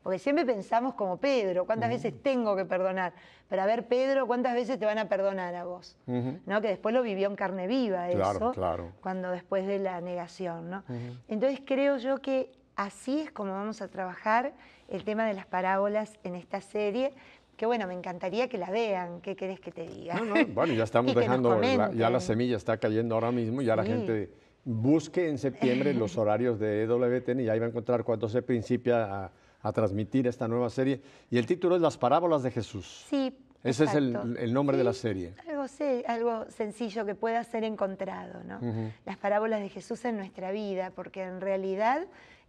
Speaker 2: Porque siempre pensamos como Pedro, ¿cuántas veces tengo que perdonar? Pero a ver, Pedro, ¿cuántas veces te van a perdonar a vos? ¿No? Que después lo vivió en carne viva eso, cuando después de la negación. ¿no? Entonces creo yo que así es como vamos a trabajar el tema de las parábolas en esta serie, que bueno, me encantaría que la vean, ¿qué querés que te diga?
Speaker 1: bueno, ya estamos dejando, ya la semilla está cayendo ahora mismo, ya la gente busque en septiembre los horarios de EWTN y ahí va a encontrar cuando se principia a, transmitir esta nueva serie. Y el título es Las Parábolas de Jesús.
Speaker 2: Sí. Ese es el,
Speaker 1: nombre de la serie.
Speaker 2: Algo, algo sencillo que pueda ser encontrado, ¿no? Las parábolas de Jesús en nuestra vida, porque en realidad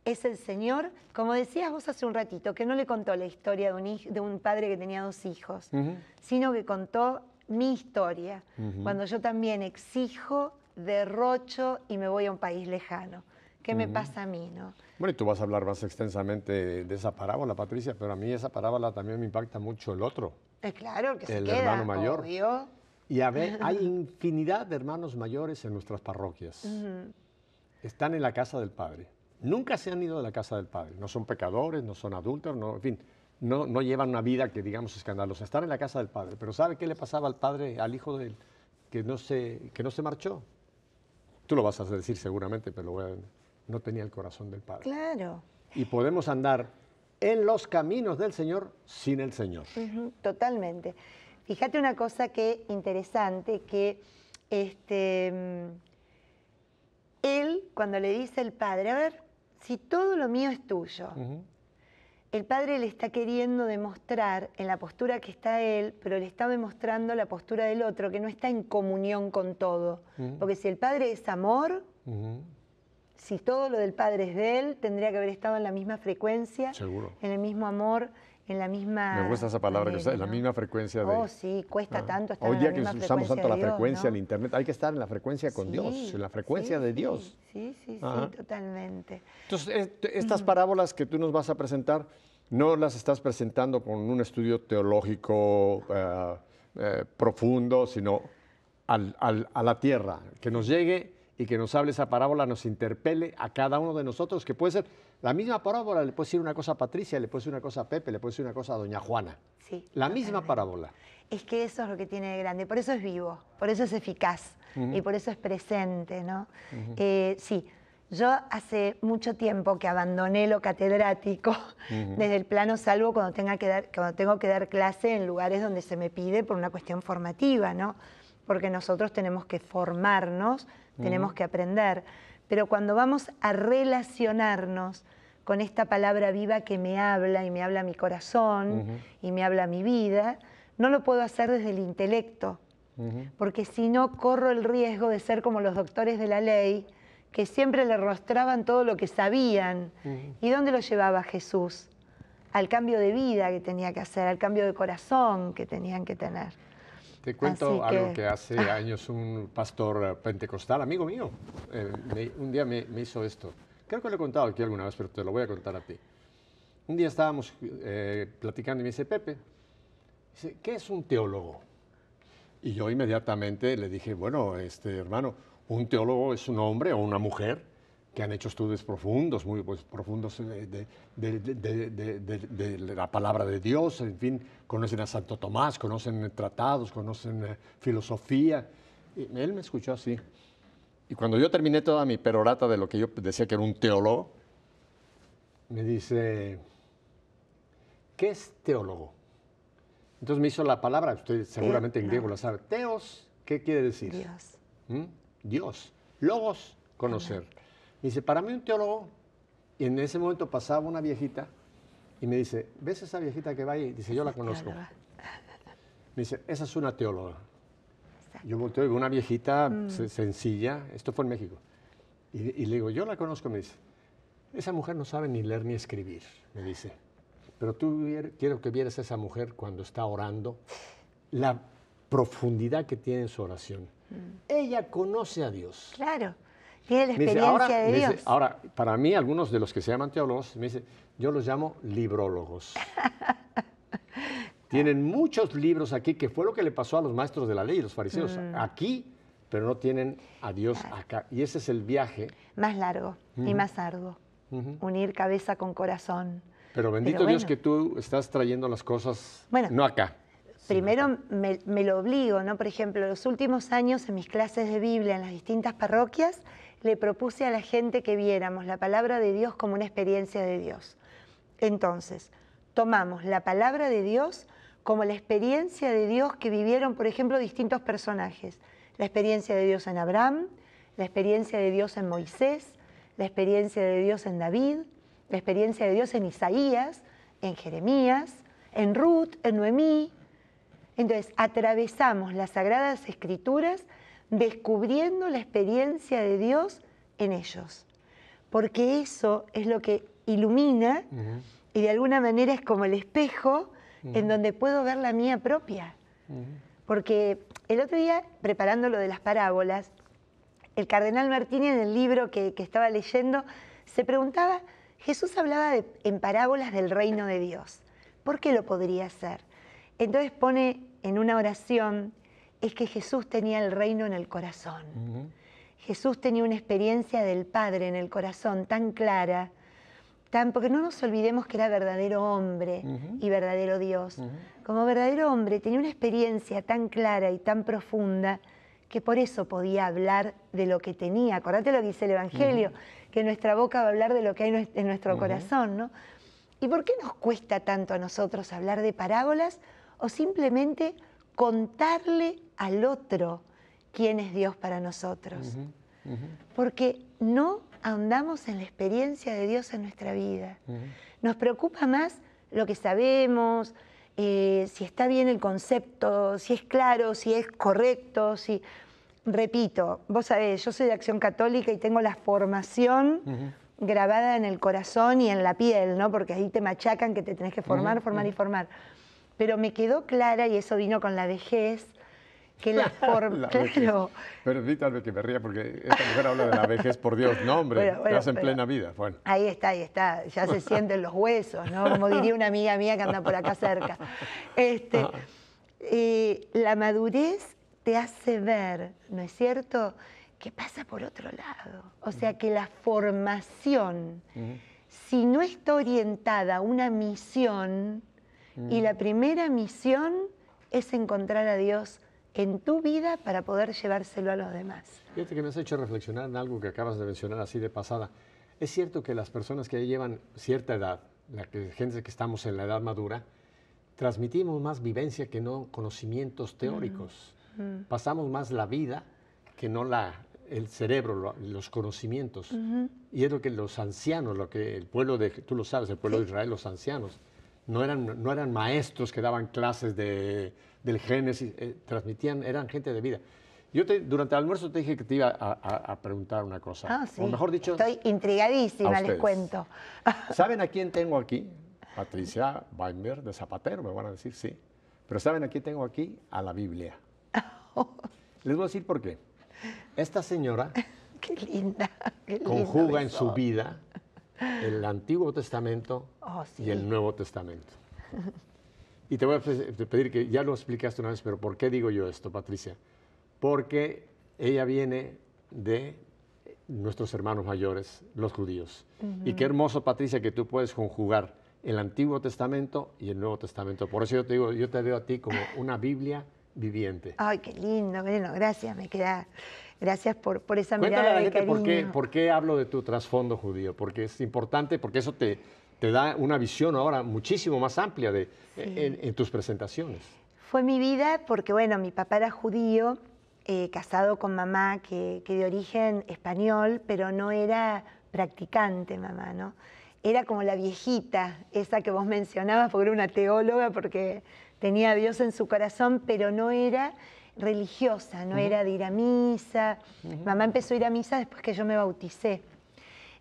Speaker 2: es el Señor, como decías vos hace un ratito, que no le contó la historia de un, de un padre que tenía dos hijos, sino que contó mi historia, cuando yo también exijo, derrocho y me voy a un país lejano. ¿Qué me pasa a mí? No?
Speaker 1: Bueno, y tú vas a hablar más extensamente de esa parábola, Patricia, pero a mí esa parábola también me impacta mucho el otro.
Speaker 2: Eh, claro, que se el hermano mayor. Y a ver, hay
Speaker 1: infinidad de hermanos mayores en nuestras parroquias. Están en la casa del Padre nunca se han ido de la casa del Padre. No son pecadores, no son adultos, no, en fin, no, no llevan una vida que digamos escandalosa. Estar en la casa del Padre. Pero ¿sabe qué le pasaba al Padre, al hijo de él, que no se, que no se marchó? Tú lo vas a decir seguramente, pero no tenía el corazón del Padre.
Speaker 2: Claro.
Speaker 1: Y podemos andar en los caminos del Señor sin el Señor.
Speaker 2: totalmente. Fíjate una cosa que interesante, que este, mm, él, cuando le dice el Padre, a ver, si todo lo mío es tuyo, el padre le está queriendo demostrar en la postura que está él, pero le está demostrando la postura del otro, que no está en comunión con todo. Porque si el padre es amor, si todo lo del padre es de él, tendría que haber estado en la misma frecuencia, en el mismo amor, en la misma... Me gusta esa
Speaker 1: palabra, que eh, en la misma frecuencia de... Oh,
Speaker 2: sí, cuesta ah. tanto Hoy día que usamos tanto la frecuencia, en
Speaker 1: Internet, hay que estar en la frecuencia con Dios, en la frecuencia de Dios.
Speaker 2: Sí, sí, sí, totalmente.
Speaker 1: Entonces, este, estas mm. parábolas que tú nos vas a presentar, no las estás presentando con un estudio teológico eh, eh, profundo, sino al, a la tierra, que nos llegue y que nos hable esa parábola, nos interpele a cada uno de nosotros, que puede ser la misma parábola le puede decir una cosa a Patricia, le puede decir una cosa a Pepe, le puede decir una cosa a Doña Juana.
Speaker 2: Sí. La misma parábola. Es que eso es lo que tiene de grande, por eso es vivo, por eso es eficaz y por eso es presente, ¿no? Eh, sí, yo hace mucho tiempo que abandoné lo catedrático desde el plano, salvo cuando, tenga que dar, cuando tengo que dar clase en lugares donde se me pide por una cuestión formativa, ¿no? Porque nosotros tenemos que formarnos, tenemos que aprender. Pero cuando vamos a relacionarnos con esta palabra viva que me habla y me habla mi corazón y me habla mi vida, no lo puedo hacer desde el intelecto, porque si no corro el riesgo de ser como los doctores de la ley, que siempre le rostraban todo lo que sabían. ¿Y dónde lo llevaba Jesús? Al cambio de vida que tenía que hacer, al cambio de corazón que tenían que tener.
Speaker 1: Te cuento algo que hace años un pastor pentecostal, amigo mío, eh, un día me, hizo esto. Creo que lo he contado aquí alguna vez, pero te lo voy a contar a ti. Un día estábamos eh, platicando y me dice, Pepe, dice, ¿qué es un teólogo? Y yo inmediatamente le dije, bueno, este hermano, un teólogo es un hombre o una mujer que han hecho estudios profundos, muy pues, profundos de, la palabra de Dios, en fin, conocen a Santo Tomás, conocen tratados, conocen eh, filosofía. Y él me escuchó así. Y cuando yo terminé toda mi perorata de lo que yo decía que era un teólogo, me dice, ¿qué es teólogo? Entonces me hizo la palabra, usted seguramente en griego la sabe, teos, ¿qué quiere decir? Dios. ¿Mm? Dios. Logos, conocer. Me dice, para mí un teólogo, y en ese momento pasaba una viejita y me dice, ¿ves esa viejita que va ahí? Dice, yo la conozco. Me dice, esa es una teóloga. Yo volteo y veo una viejita mm. sencilla, esto fue en México. Y, le digo, yo la conozco, me dice, esa mujer no sabe ni leer ni escribir, me dice. Pero tú quiero que vieras a esa mujer cuando está orando, la profundidad que tiene en su oración. Mm. Ella conoce a Dios.
Speaker 2: Claro. Tiene la experiencia ahora, de Dios.
Speaker 1: ahora, para mí, algunos de los que se llaman teólogos, me dice, yo los llamo librólogos. tienen muchos libros aquí, que fue lo que le pasó a los maestros de la ley, los fariseos. Mm. Aquí, pero no tienen a Dios ah. acá. Y ese es el viaje.
Speaker 2: Más largo y más arduo. Unir cabeza con corazón.
Speaker 1: Pero bendito Dios que tú estás trayendo las cosas no acá.
Speaker 2: Primero Me, me, lo obligo, ¿no? Por ejemplo, los últimos años en mis clases de Biblia en las distintas parroquias, le propuse a la gente que viéramos la palabra de Dios como una experiencia de Dios. Entonces, tomamos la palabra de Dios como la experiencia de Dios que vivieron, por ejemplo, distintos personajes. La experiencia de Dios en Abraham, la experiencia de Dios en Moisés, la experiencia de Dios en David, la experiencia de Dios en Isaías, en Jeremías, en Ruth, en Noemí. Entonces, atravesamos las sagradas escrituras descubriendo la experiencia de Dios en ellos. Porque eso es lo que ilumina y de alguna manera es como el espejo en donde puedo ver la mía propia. Porque el otro día, preparando lo de las parábolas, el cardenal Martini en el libro que, estaba leyendo se preguntaba, Jesús hablaba en parábolas del reino de Dios. ¿Por qué lo podría hacer? Entonces pone en una oración es que Jesús tenía el reino en el corazón. Jesús tenía una experiencia del Padre en el corazón tan clara, tan, porque no nos olvidemos que era verdadero hombre y verdadero Dios. Como verdadero hombre tenía una experiencia tan clara y tan profunda que por eso podía hablar de lo que tenía. Acordate lo que dice el Evangelio, que nuestra boca va a hablar de lo que hay en nuestro corazón, ¿no? ¿Y por qué nos cuesta tanto a nosotros hablar de parábolas o simplemente contarle al otro quién es Dios para nosotros. Porque no andamos en la experiencia de Dios en nuestra vida. Nos preocupa más lo que sabemos, eh, si está bien el concepto, si es claro, si es correcto, si... Repito, vos sabés, yo soy de Acción Católica y tengo la formación grabada en el corazón y en la piel, ¿no? Porque ahí te machacan que te tenés que formar, formar y formar pero me quedó clara, y eso vino con la vejez, que la forma. claro.
Speaker 1: Permítame que me ría porque esta mujer habla de la vejez, por Dios, no, hombre, estás en plena vida.
Speaker 2: Ahí está, ahí está, ya se sienten los huesos, ¿no? Como diría una amiga mía que anda por acá cerca. Este, ah. la madurez te hace ver, ¿no es cierto?, que pasa por otro lado. O sea, que la formación, si no está orientada a una misión, y la mm. primera misión es encontrar a Dios en tu vida para poder llevárselo a los demás.
Speaker 1: Fíjate que me has hecho reflexionar en algo que acabas de mencionar así de pasada. Es cierto que las personas que llevan cierta edad, la gente que estamos en la edad madura, transmitimos más vivencia que no conocimientos mm, teóricos. Mm. Pasamos más la vida que no la, el cerebro, los conocimientos. Y es lo que los ancianos, lo que el pueblo de, tú lo sabes, el pueblo de Israel, los ancianos, no eran, no eran maestros que daban clases de, del Génesis, eh, transmitían, eran gente de vida. Yo te, durante el almuerzo te dije que te iba a, preguntar una cosa. Ah, sí. mejor dicho. Estoy
Speaker 2: intrigadísima, les cuento.
Speaker 1: ¿Saben a quién tengo aquí? Patricia Weinberg de Zapatero, me van a decir, sí. Pero ¿saben a quién tengo aquí? A la Biblia. Les voy a decir por qué. Esta señora.
Speaker 2: qué linda. Qué conjuga en su
Speaker 1: vida el Antiguo Testamento
Speaker 2: oh, y el
Speaker 1: Nuevo Testamento. Y te voy a pedir que ya lo explicaste una vez, pero ¿por qué digo yo esto, Patricia? Porque ella viene de nuestros hermanos mayores, los judíos. Y qué hermoso, Patricia, que tú puedes conjugar el Antiguo Testamento y el Nuevo Testamento. Por eso yo te digo, yo te veo a ti como una Biblia viviente.
Speaker 2: Ay, qué lindo, lindo. gracias, me queda Gracias por, por esa mirada. de Por, qué,
Speaker 1: por qué hablo de tu trasfondo judío, porque es importante, porque eso te, te da una visión ahora muchísimo más amplia de, eh, en, tus presentaciones.
Speaker 2: Fue mi vida porque, bueno, mi papá era judío, eh, casado con mamá que, que, de origen español, pero no era practicante mamá, ¿no? Era como la viejita, esa que vos mencionabas, porque era una teóloga, porque tenía a Dios en su corazón, pero no era religiosa, no era de ir a misa. Mamá empezó a ir a misa después que yo me bauticé.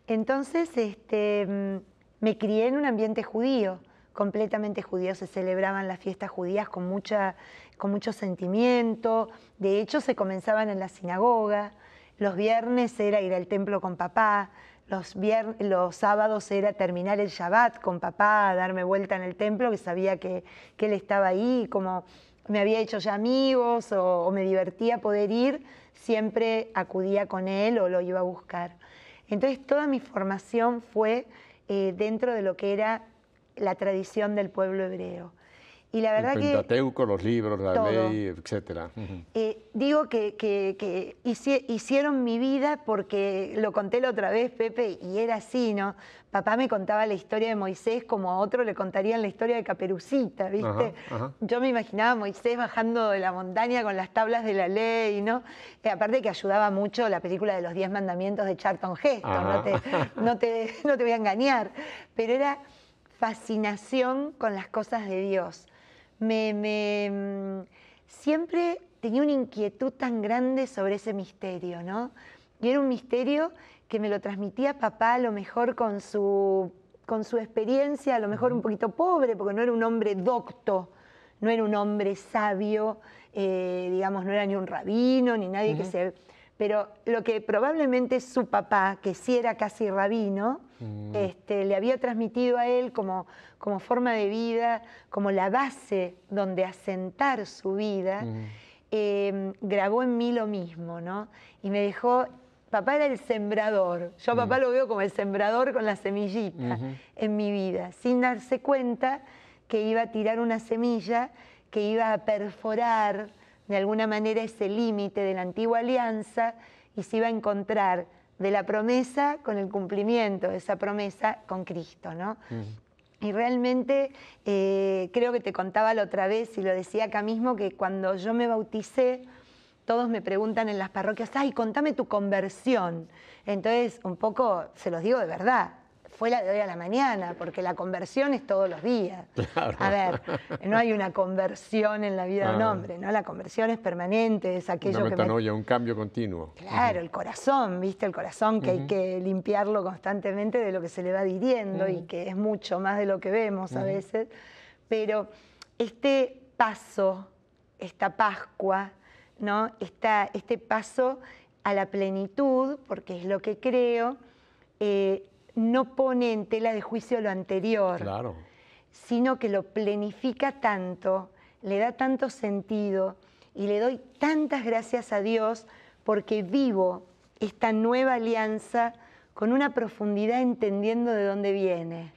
Speaker 2: Entonces, este, mm, me crié en un ambiente judío, completamente judío. Se celebraban las fiestas judías con, mucha, con mucho sentimiento. De hecho, se comenzaban en la sinagoga. Los viernes era ir al templo con papá. Los, los, sábados era terminar el Shabbat con papá, darme vuelta en el templo, que sabía que, que él estaba ahí, como me había hecho ya amigos o, me divertía poder ir, siempre acudía con él o lo iba a buscar. Entonces toda mi formación fue eh, dentro de lo que era la tradición del pueblo hebreo. Y la verdad el Pentateuco,
Speaker 1: los libros, la ley, etc.
Speaker 2: Eh, digo que, que, hicieron mi vida porque lo conté la otra vez, Pepe, y era así, ¿no? Papá me contaba la historia de Moisés como a otro le contarían la historia de Caperucita, ¿viste? Yo me imaginaba a Moisés bajando de la montaña con las tablas de la ley, ¿no? Eh, aparte que ayudaba mucho la película de los Diez Mandamientos de Charlton Heston, no no te voy a engañar, pero era fascinación con las cosas de Dios me, mm, siempre tenía una inquietud tan grande sobre ese misterio, ¿no? Y era un misterio que me lo transmitía papá a lo mejor con su, con su experiencia, a lo mejor un poquito pobre, porque no era un hombre docto, no era un hombre sabio, eh, digamos, no era ni un rabino, ni nadie que se... Pero lo que probablemente su papá, que sí era casi rabino, Mm. este, le había transmitido a él como, forma de vida, como la base donde asentar su vida, mm. em, grabó en mí lo mismo, ¿no? Y me dejó, papá era el sembrador, yo a mm. papá lo veo como el sembrador con la semillita en mi vida, sin darse cuenta que iba a tirar una semilla, que iba a perforar de alguna manera ese límite de la antigua alianza y se iba a encontrar de la promesa con el cumplimiento de esa promesa con Cristo, ¿no? Y realmente eh, creo que te contaba la otra vez y lo decía acá mismo que cuando yo me bauticé, todos me preguntan en las parroquias, ay, contame tu conversión. Entonces, un poco, se los digo de verdad, fue la de hoy a la mañana, porque la conversión es todos los días.
Speaker 1: A ver,
Speaker 2: no hay una conversión en la vida de un ah. hombre, ¿no? La conversión es permanente, es aquello una metanoia,
Speaker 1: que... un cambio continuo.
Speaker 2: Claro, el corazón, ¿viste? El corazón que hay que limpiarlo constantemente de lo que se le va diriendo y que es mucho más de lo que vemos a veces. Pero este paso, esta Pascua, ¿no? este paso a la plenitud, porque es lo que creo, eh, no pone en tela de juicio lo anterior, sino que lo plenifica tanto, le da tanto sentido y le doy tantas gracias a Dios porque vivo esta nueva alianza con una profundidad entendiendo de dónde viene.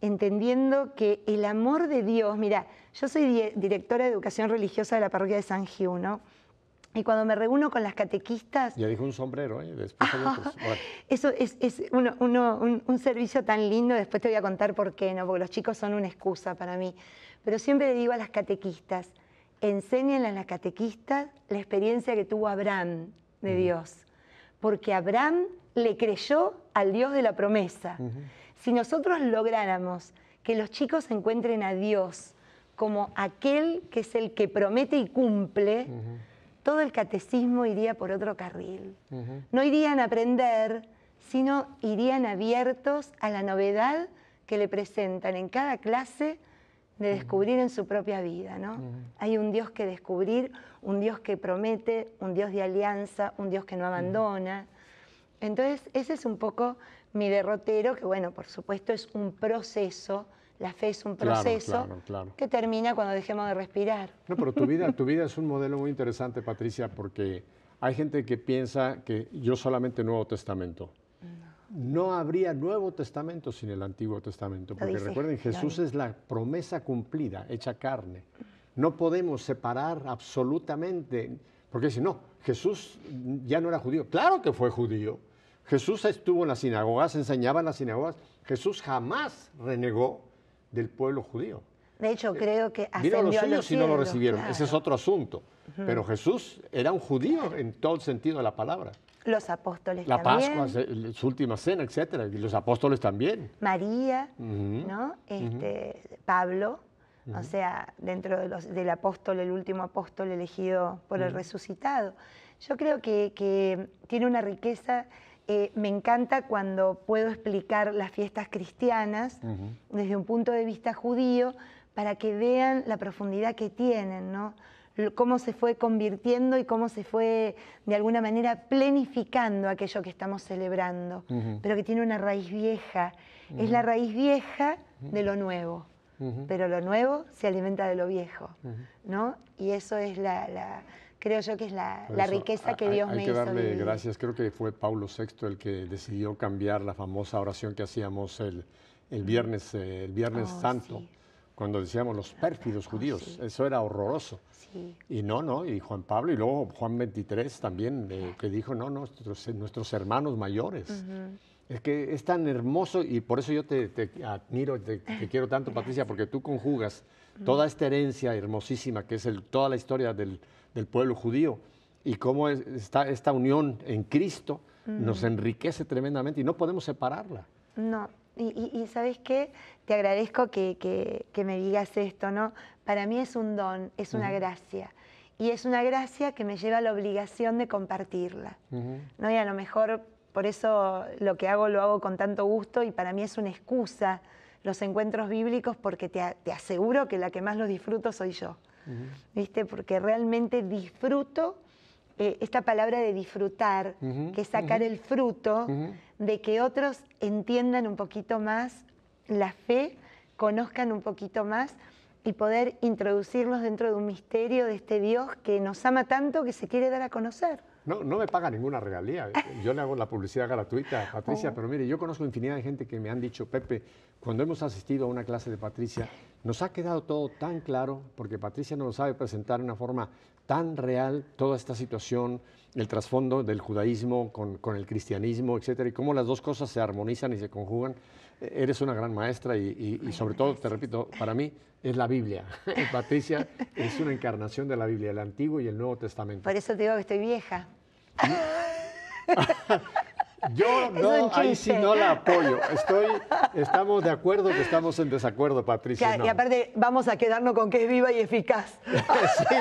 Speaker 2: Entendiendo que el amor de Dios, mira, yo soy directora de educación religiosa de la parroquia de San Gil, y cuando me reúno con las catequistas...
Speaker 1: Ya dijo un sombrero, ¿eh?
Speaker 2: Eso es, un, servicio tan lindo, después te voy a contar por qué, ¿no? porque los chicos son una excusa para mí. Pero siempre le digo a las catequistas, enséñenle a las catequistas la experiencia que tuvo Abraham de Dios, porque Abraham le creyó al Dios de la promesa. Si nosotros lográramos que los chicos encuentren a Dios como aquel que es el que promete y cumple, todo el catecismo iría por otro carril. No irían a aprender, sino irían abiertos a la novedad que le presentan en cada clase de descubrir en su propia vida, ¿no? Hay un Dios que descubrir, un Dios que promete, un Dios de alianza, un Dios que no abandona. Entonces, ese es un poco mi derrotero, que bueno, por supuesto es un proceso la fe es un proceso que termina cuando dejemos de respirar.
Speaker 1: No, pero tu vida, tu vida es un modelo muy interesante, Patricia, porque hay gente que piensa que yo solamente Nuevo Testamento. No, habría Nuevo Testamento sin el Antiguo Testamento, porque recuerden, Jesús es la promesa cumplida, hecha carne. No podemos separar absolutamente, porque si no, Jesús ya no era judío. Claro que fue judío. Jesús estuvo en las sinagogas, enseñaba en las sinagogas. Jesús jamás renegó del pueblo judío. De
Speaker 2: hecho, eh, creo que ascendió los suyos si no lo recibieron. Ese es
Speaker 1: otro asunto. Pero Jesús era un judío en todo el sentido de la palabra.
Speaker 2: Los apóstoles la también. La
Speaker 1: Pascua, su última cena, etcétera. Y los apóstoles también.
Speaker 2: María,
Speaker 1: ¿no?
Speaker 2: Este, Pablo. O sea, dentro de los, del apóstol, el último apóstol elegido por el resucitado. Yo creo que, que tiene una riqueza eh, me encanta cuando puedo explicar las fiestas cristianas desde un punto de vista judío para que vean la profundidad que tienen, ¿no? cómo se fue convirtiendo y cómo se fue de alguna manera planificando aquello que estamos celebrando, pero que tiene una raíz vieja. Es la raíz vieja de lo nuevo, pero lo nuevo se alimenta de lo viejo, ¿no? Y eso es la creo yo que es la, riqueza que Dios me hizo. Hay que darle gracias.
Speaker 1: Creo que fue Pablo VI el que decidió cambiar la famosa oración que hacíamos el, mm. viernes, eh, el viernes oh, santo. Cuando decíamos los ah, pérfidos ah, judíos, eso era horroroso. Y no, no, y Juan Pablo, y luego Juan 23 también, que dijo, no, no, nuestros, hermanos mayores. Es que es tan hermoso y por eso yo te, admiro, te, te, quiero tanto, Patricia, porque tú conjugas toda esta herencia hermosísima que es el, toda la historia del, del pueblo judío y cómo está esta unión en Cristo nos enriquece tremendamente y no podemos separarla.
Speaker 2: No, y, sabes qué, te agradezco que, me digas esto, ¿no? Para mí es un don, es una gracia. Y es una gracia que me lleva a la obligación de compartirla. ¿no? Y a lo mejor por eso lo que hago lo hago con tanto gusto y para mí es una excusa los encuentros bíblicos porque te, te aseguro que la que más los disfruto soy yo. ¿viste? Porque realmente disfruto eh, esta palabra de disfrutar, que es sacar el fruto, de que otros entiendan un poquito más la fe, conozcan un poquito más y poder introducirlos dentro de un misterio de este Dios que nos ama tanto que se quiere dar a conocer.
Speaker 1: No, no me paga ninguna regalía. Yo le hago la publicidad gratuita a Patricia, oh. pero mire, yo conozco infinidad de gente que me han dicho, Pepe, cuando hemos asistido a una clase de Patricia, nos ha quedado todo tan claro, porque Patricia nos lo sabe presentar de una forma tan real, toda esta situación, el trasfondo del judaísmo con, con el cristianismo, etcétera, y cómo las dos cosas se armonizan y se conjugan. E-, eres una gran maestra y, y sobre todo, te repito, para mí es la Biblia. Patricia es una encarnación de la Biblia, el Antiguo y el Nuevo Testamento.
Speaker 2: Por eso te digo que estoy vieja.
Speaker 1: Yo no, ahí sí no la apoyo. Estoy, estamos de acuerdo que estamos en desacuerdo, Patricia. Claro, Y
Speaker 2: aparte, vamos a quedarnos con que es viva y eficaz.
Speaker 1: sí,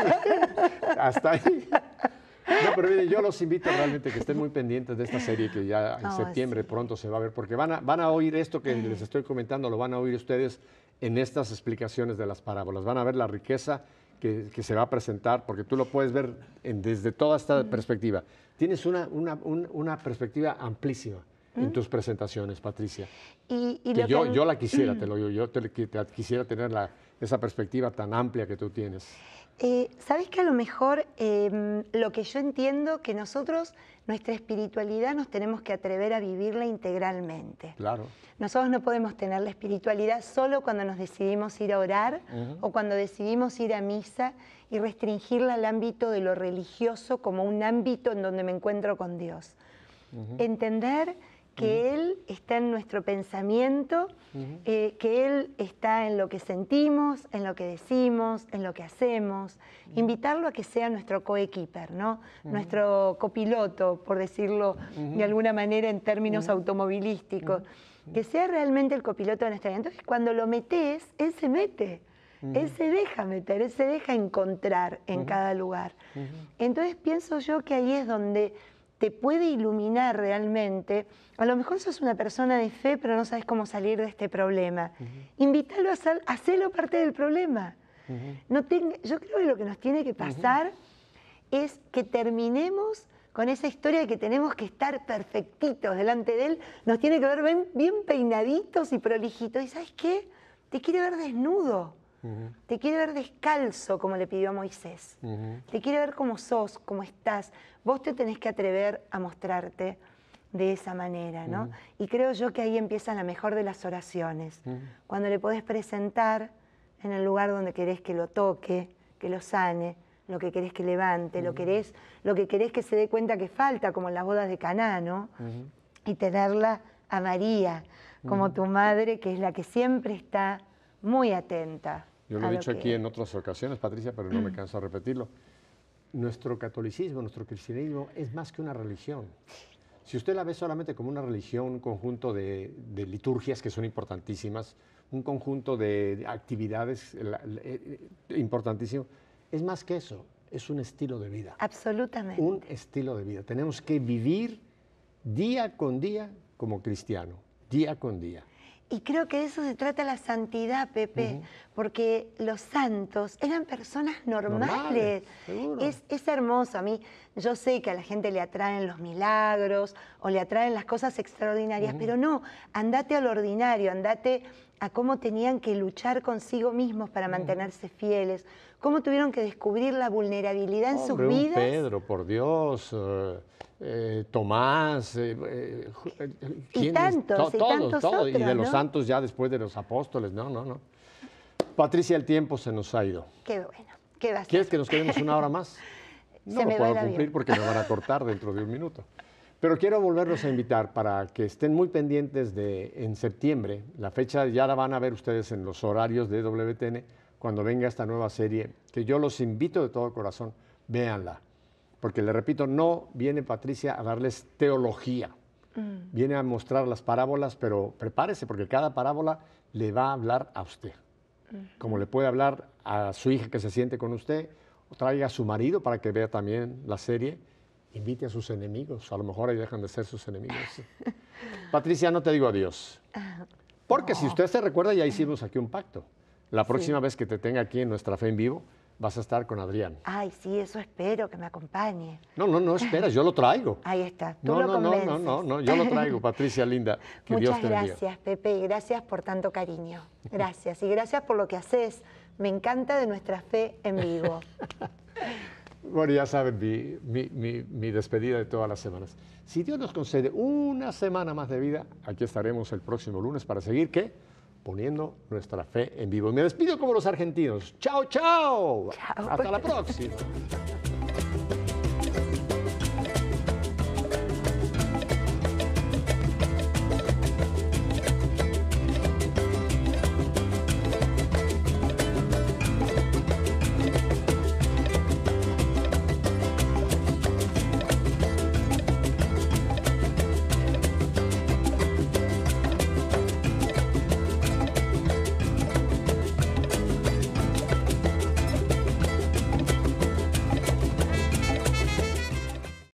Speaker 1: hasta ahí. No, pero miren, yo los invito realmente que estén muy pendientes de esta serie que ya en oh, septiembre pronto se va a ver, porque van a, van a oír esto que les estoy comentando, lo van a oír ustedes en estas explicaciones de las parábolas. Van a ver la riqueza que, se va a presentar, porque tú lo puedes ver desde toda esta perspectiva. Tienes una, perspectiva amplísima en tus presentaciones, Patricia. Y, yo, la quisiera, te lo digo, yo te, te quisiera tener esa perspectiva tan amplia que tú tienes.
Speaker 2: Eh, Sabes que a lo mejor em, lo que yo entiendo que nosotros, nuestra espiritualidad, nos tenemos que atrever a vivirla integralmente. Claro. Nosotros no podemos tener la espiritualidad solo cuando nos decidimos ir a orar o cuando decidimos ir a misa y restringirla al ámbito de lo religioso como un ámbito en donde me encuentro con Dios. Entender que Él está en nuestro pensamiento, eh, que Él está en lo que sentimos, en lo que decimos, en lo que hacemos. Invitarlo a que sea nuestro coequiper, ¿no? nuestro copiloto, por decirlo de alguna manera en términos automovilísticos. Que sea realmente el copiloto de nuestra vida. Entonces, cuando lo metes, Él se mete. Él se deja meter, él se deja encontrar en cada lugar. Entonces pienso yo que ahí es donde puede iluminar realmente. A lo mejor sos una persona de fe, pero no sabes cómo salir de este problema. Invítalo a hacerlo parte del problema. yo creo que lo que nos tiene que pasar es que terminemos con esa historia de que tenemos que estar perfectitos delante de él. Nos tiene que ver bien, bien peinaditos y prolijitos. ¿Y sabes qué? Te quiere ver desnudo. Te quiere ver descalzo, como le pidió a Moisés. Te quiere ver como sos, como estás. Vos te tenés que atrever a mostrarte de esa manera, ¿no? Y creo yo que ahí empieza la mejor de las oraciones. Cuando le podés presentar en el lugar donde querés que lo toque, que lo sane, lo que querés que levante, lo, querés, lo que querés que se dé cuenta que falta, como en las bodas de Caná, ¿no? Y tenerla a María como tu madre, que es la que siempre está muy atenta. Yo lo he dicho aquí
Speaker 1: en otras ocasiones, Patricia, pero no me mm. canso de repetirlo. Nuestro catolicismo, nuestro cristianismo es más que una religión. Si usted la ve solamente como una religión, un conjunto de, de liturgias que son importantísimas, un conjunto de actividades eh, eh, importantísimas, es más que eso, es un estilo de vida. Absolutamente. Un estilo de vida. Tenemos que vivir día con día como cristiano, día con día.
Speaker 2: Y creo que de eso se trata la santidad, Pepe, porque los santos eran personas normales. es, hermoso a mí. Yo sé que a la gente le atraen los milagros o le atraen las cosas extraordinarias, pero no, andate al ordinario, andate a cómo tenían que luchar consigo mismos para mantenerse fieles, cómo tuvieron que descubrir la vulnerabilidad en sus vidas.
Speaker 1: Pedro, por Dios, eh, eh, Tomás, eh, eh y tantos, todos, todos. y de los santos ya después de los apóstoles, no, no, no. Patricia, el tiempo se nos ha ido.
Speaker 2: Qué bueno, qué va ¿Quieres que nos quedemos una hora más? No lo puedo cumplir
Speaker 1: porque me van a cortar dentro de un minuto. Pero quiero volverlos a invitar para que estén muy pendientes de en septiembre. La fecha ya la van a ver ustedes en los horarios de WTN cuando venga esta nueva serie, que yo los invito de todo corazón, véanla. Porque le repito, no viene Patricia a darles teología, mm. viene a mostrar las parábolas, pero prepárese porque cada parábola le va a hablar a usted. Como le puede hablar a su hija que se siente con usted, o traiga a su marido para que vea también la serie, invite a sus enemigos, a lo mejor ahí dejan de ser sus enemigos. Patricia, no te digo adiós. Ah, porque si usted se recuerda, ya hicimos aquí un pacto. La próxima vez que te tenga aquí en nuestra fe en vivo, vas a estar con Adrián.
Speaker 2: Ay, sí, eso espero, que me acompañe.
Speaker 1: No, no, no esperas, yo lo traigo.
Speaker 2: Ahí está, tú no, lo no, convences. No, no, no, no, yo lo traigo,
Speaker 1: Patricia linda. Muchas gracias,
Speaker 2: Pepe, y gracias por tanto cariño. Gracias, y gracias por lo que haces. Me encanta de nuestra fe en vivo.
Speaker 1: bueno, ya saben mi, mi, mi, mi despedida de todas las semanas. Si Dios nos concede una semana más de vida, aquí estaremos el próximo lunes para seguir, ¿qué? poniendo nuestra fe en vivo. Y me despido como los argentinos. Chao, chao. chao. Hasta la próxima.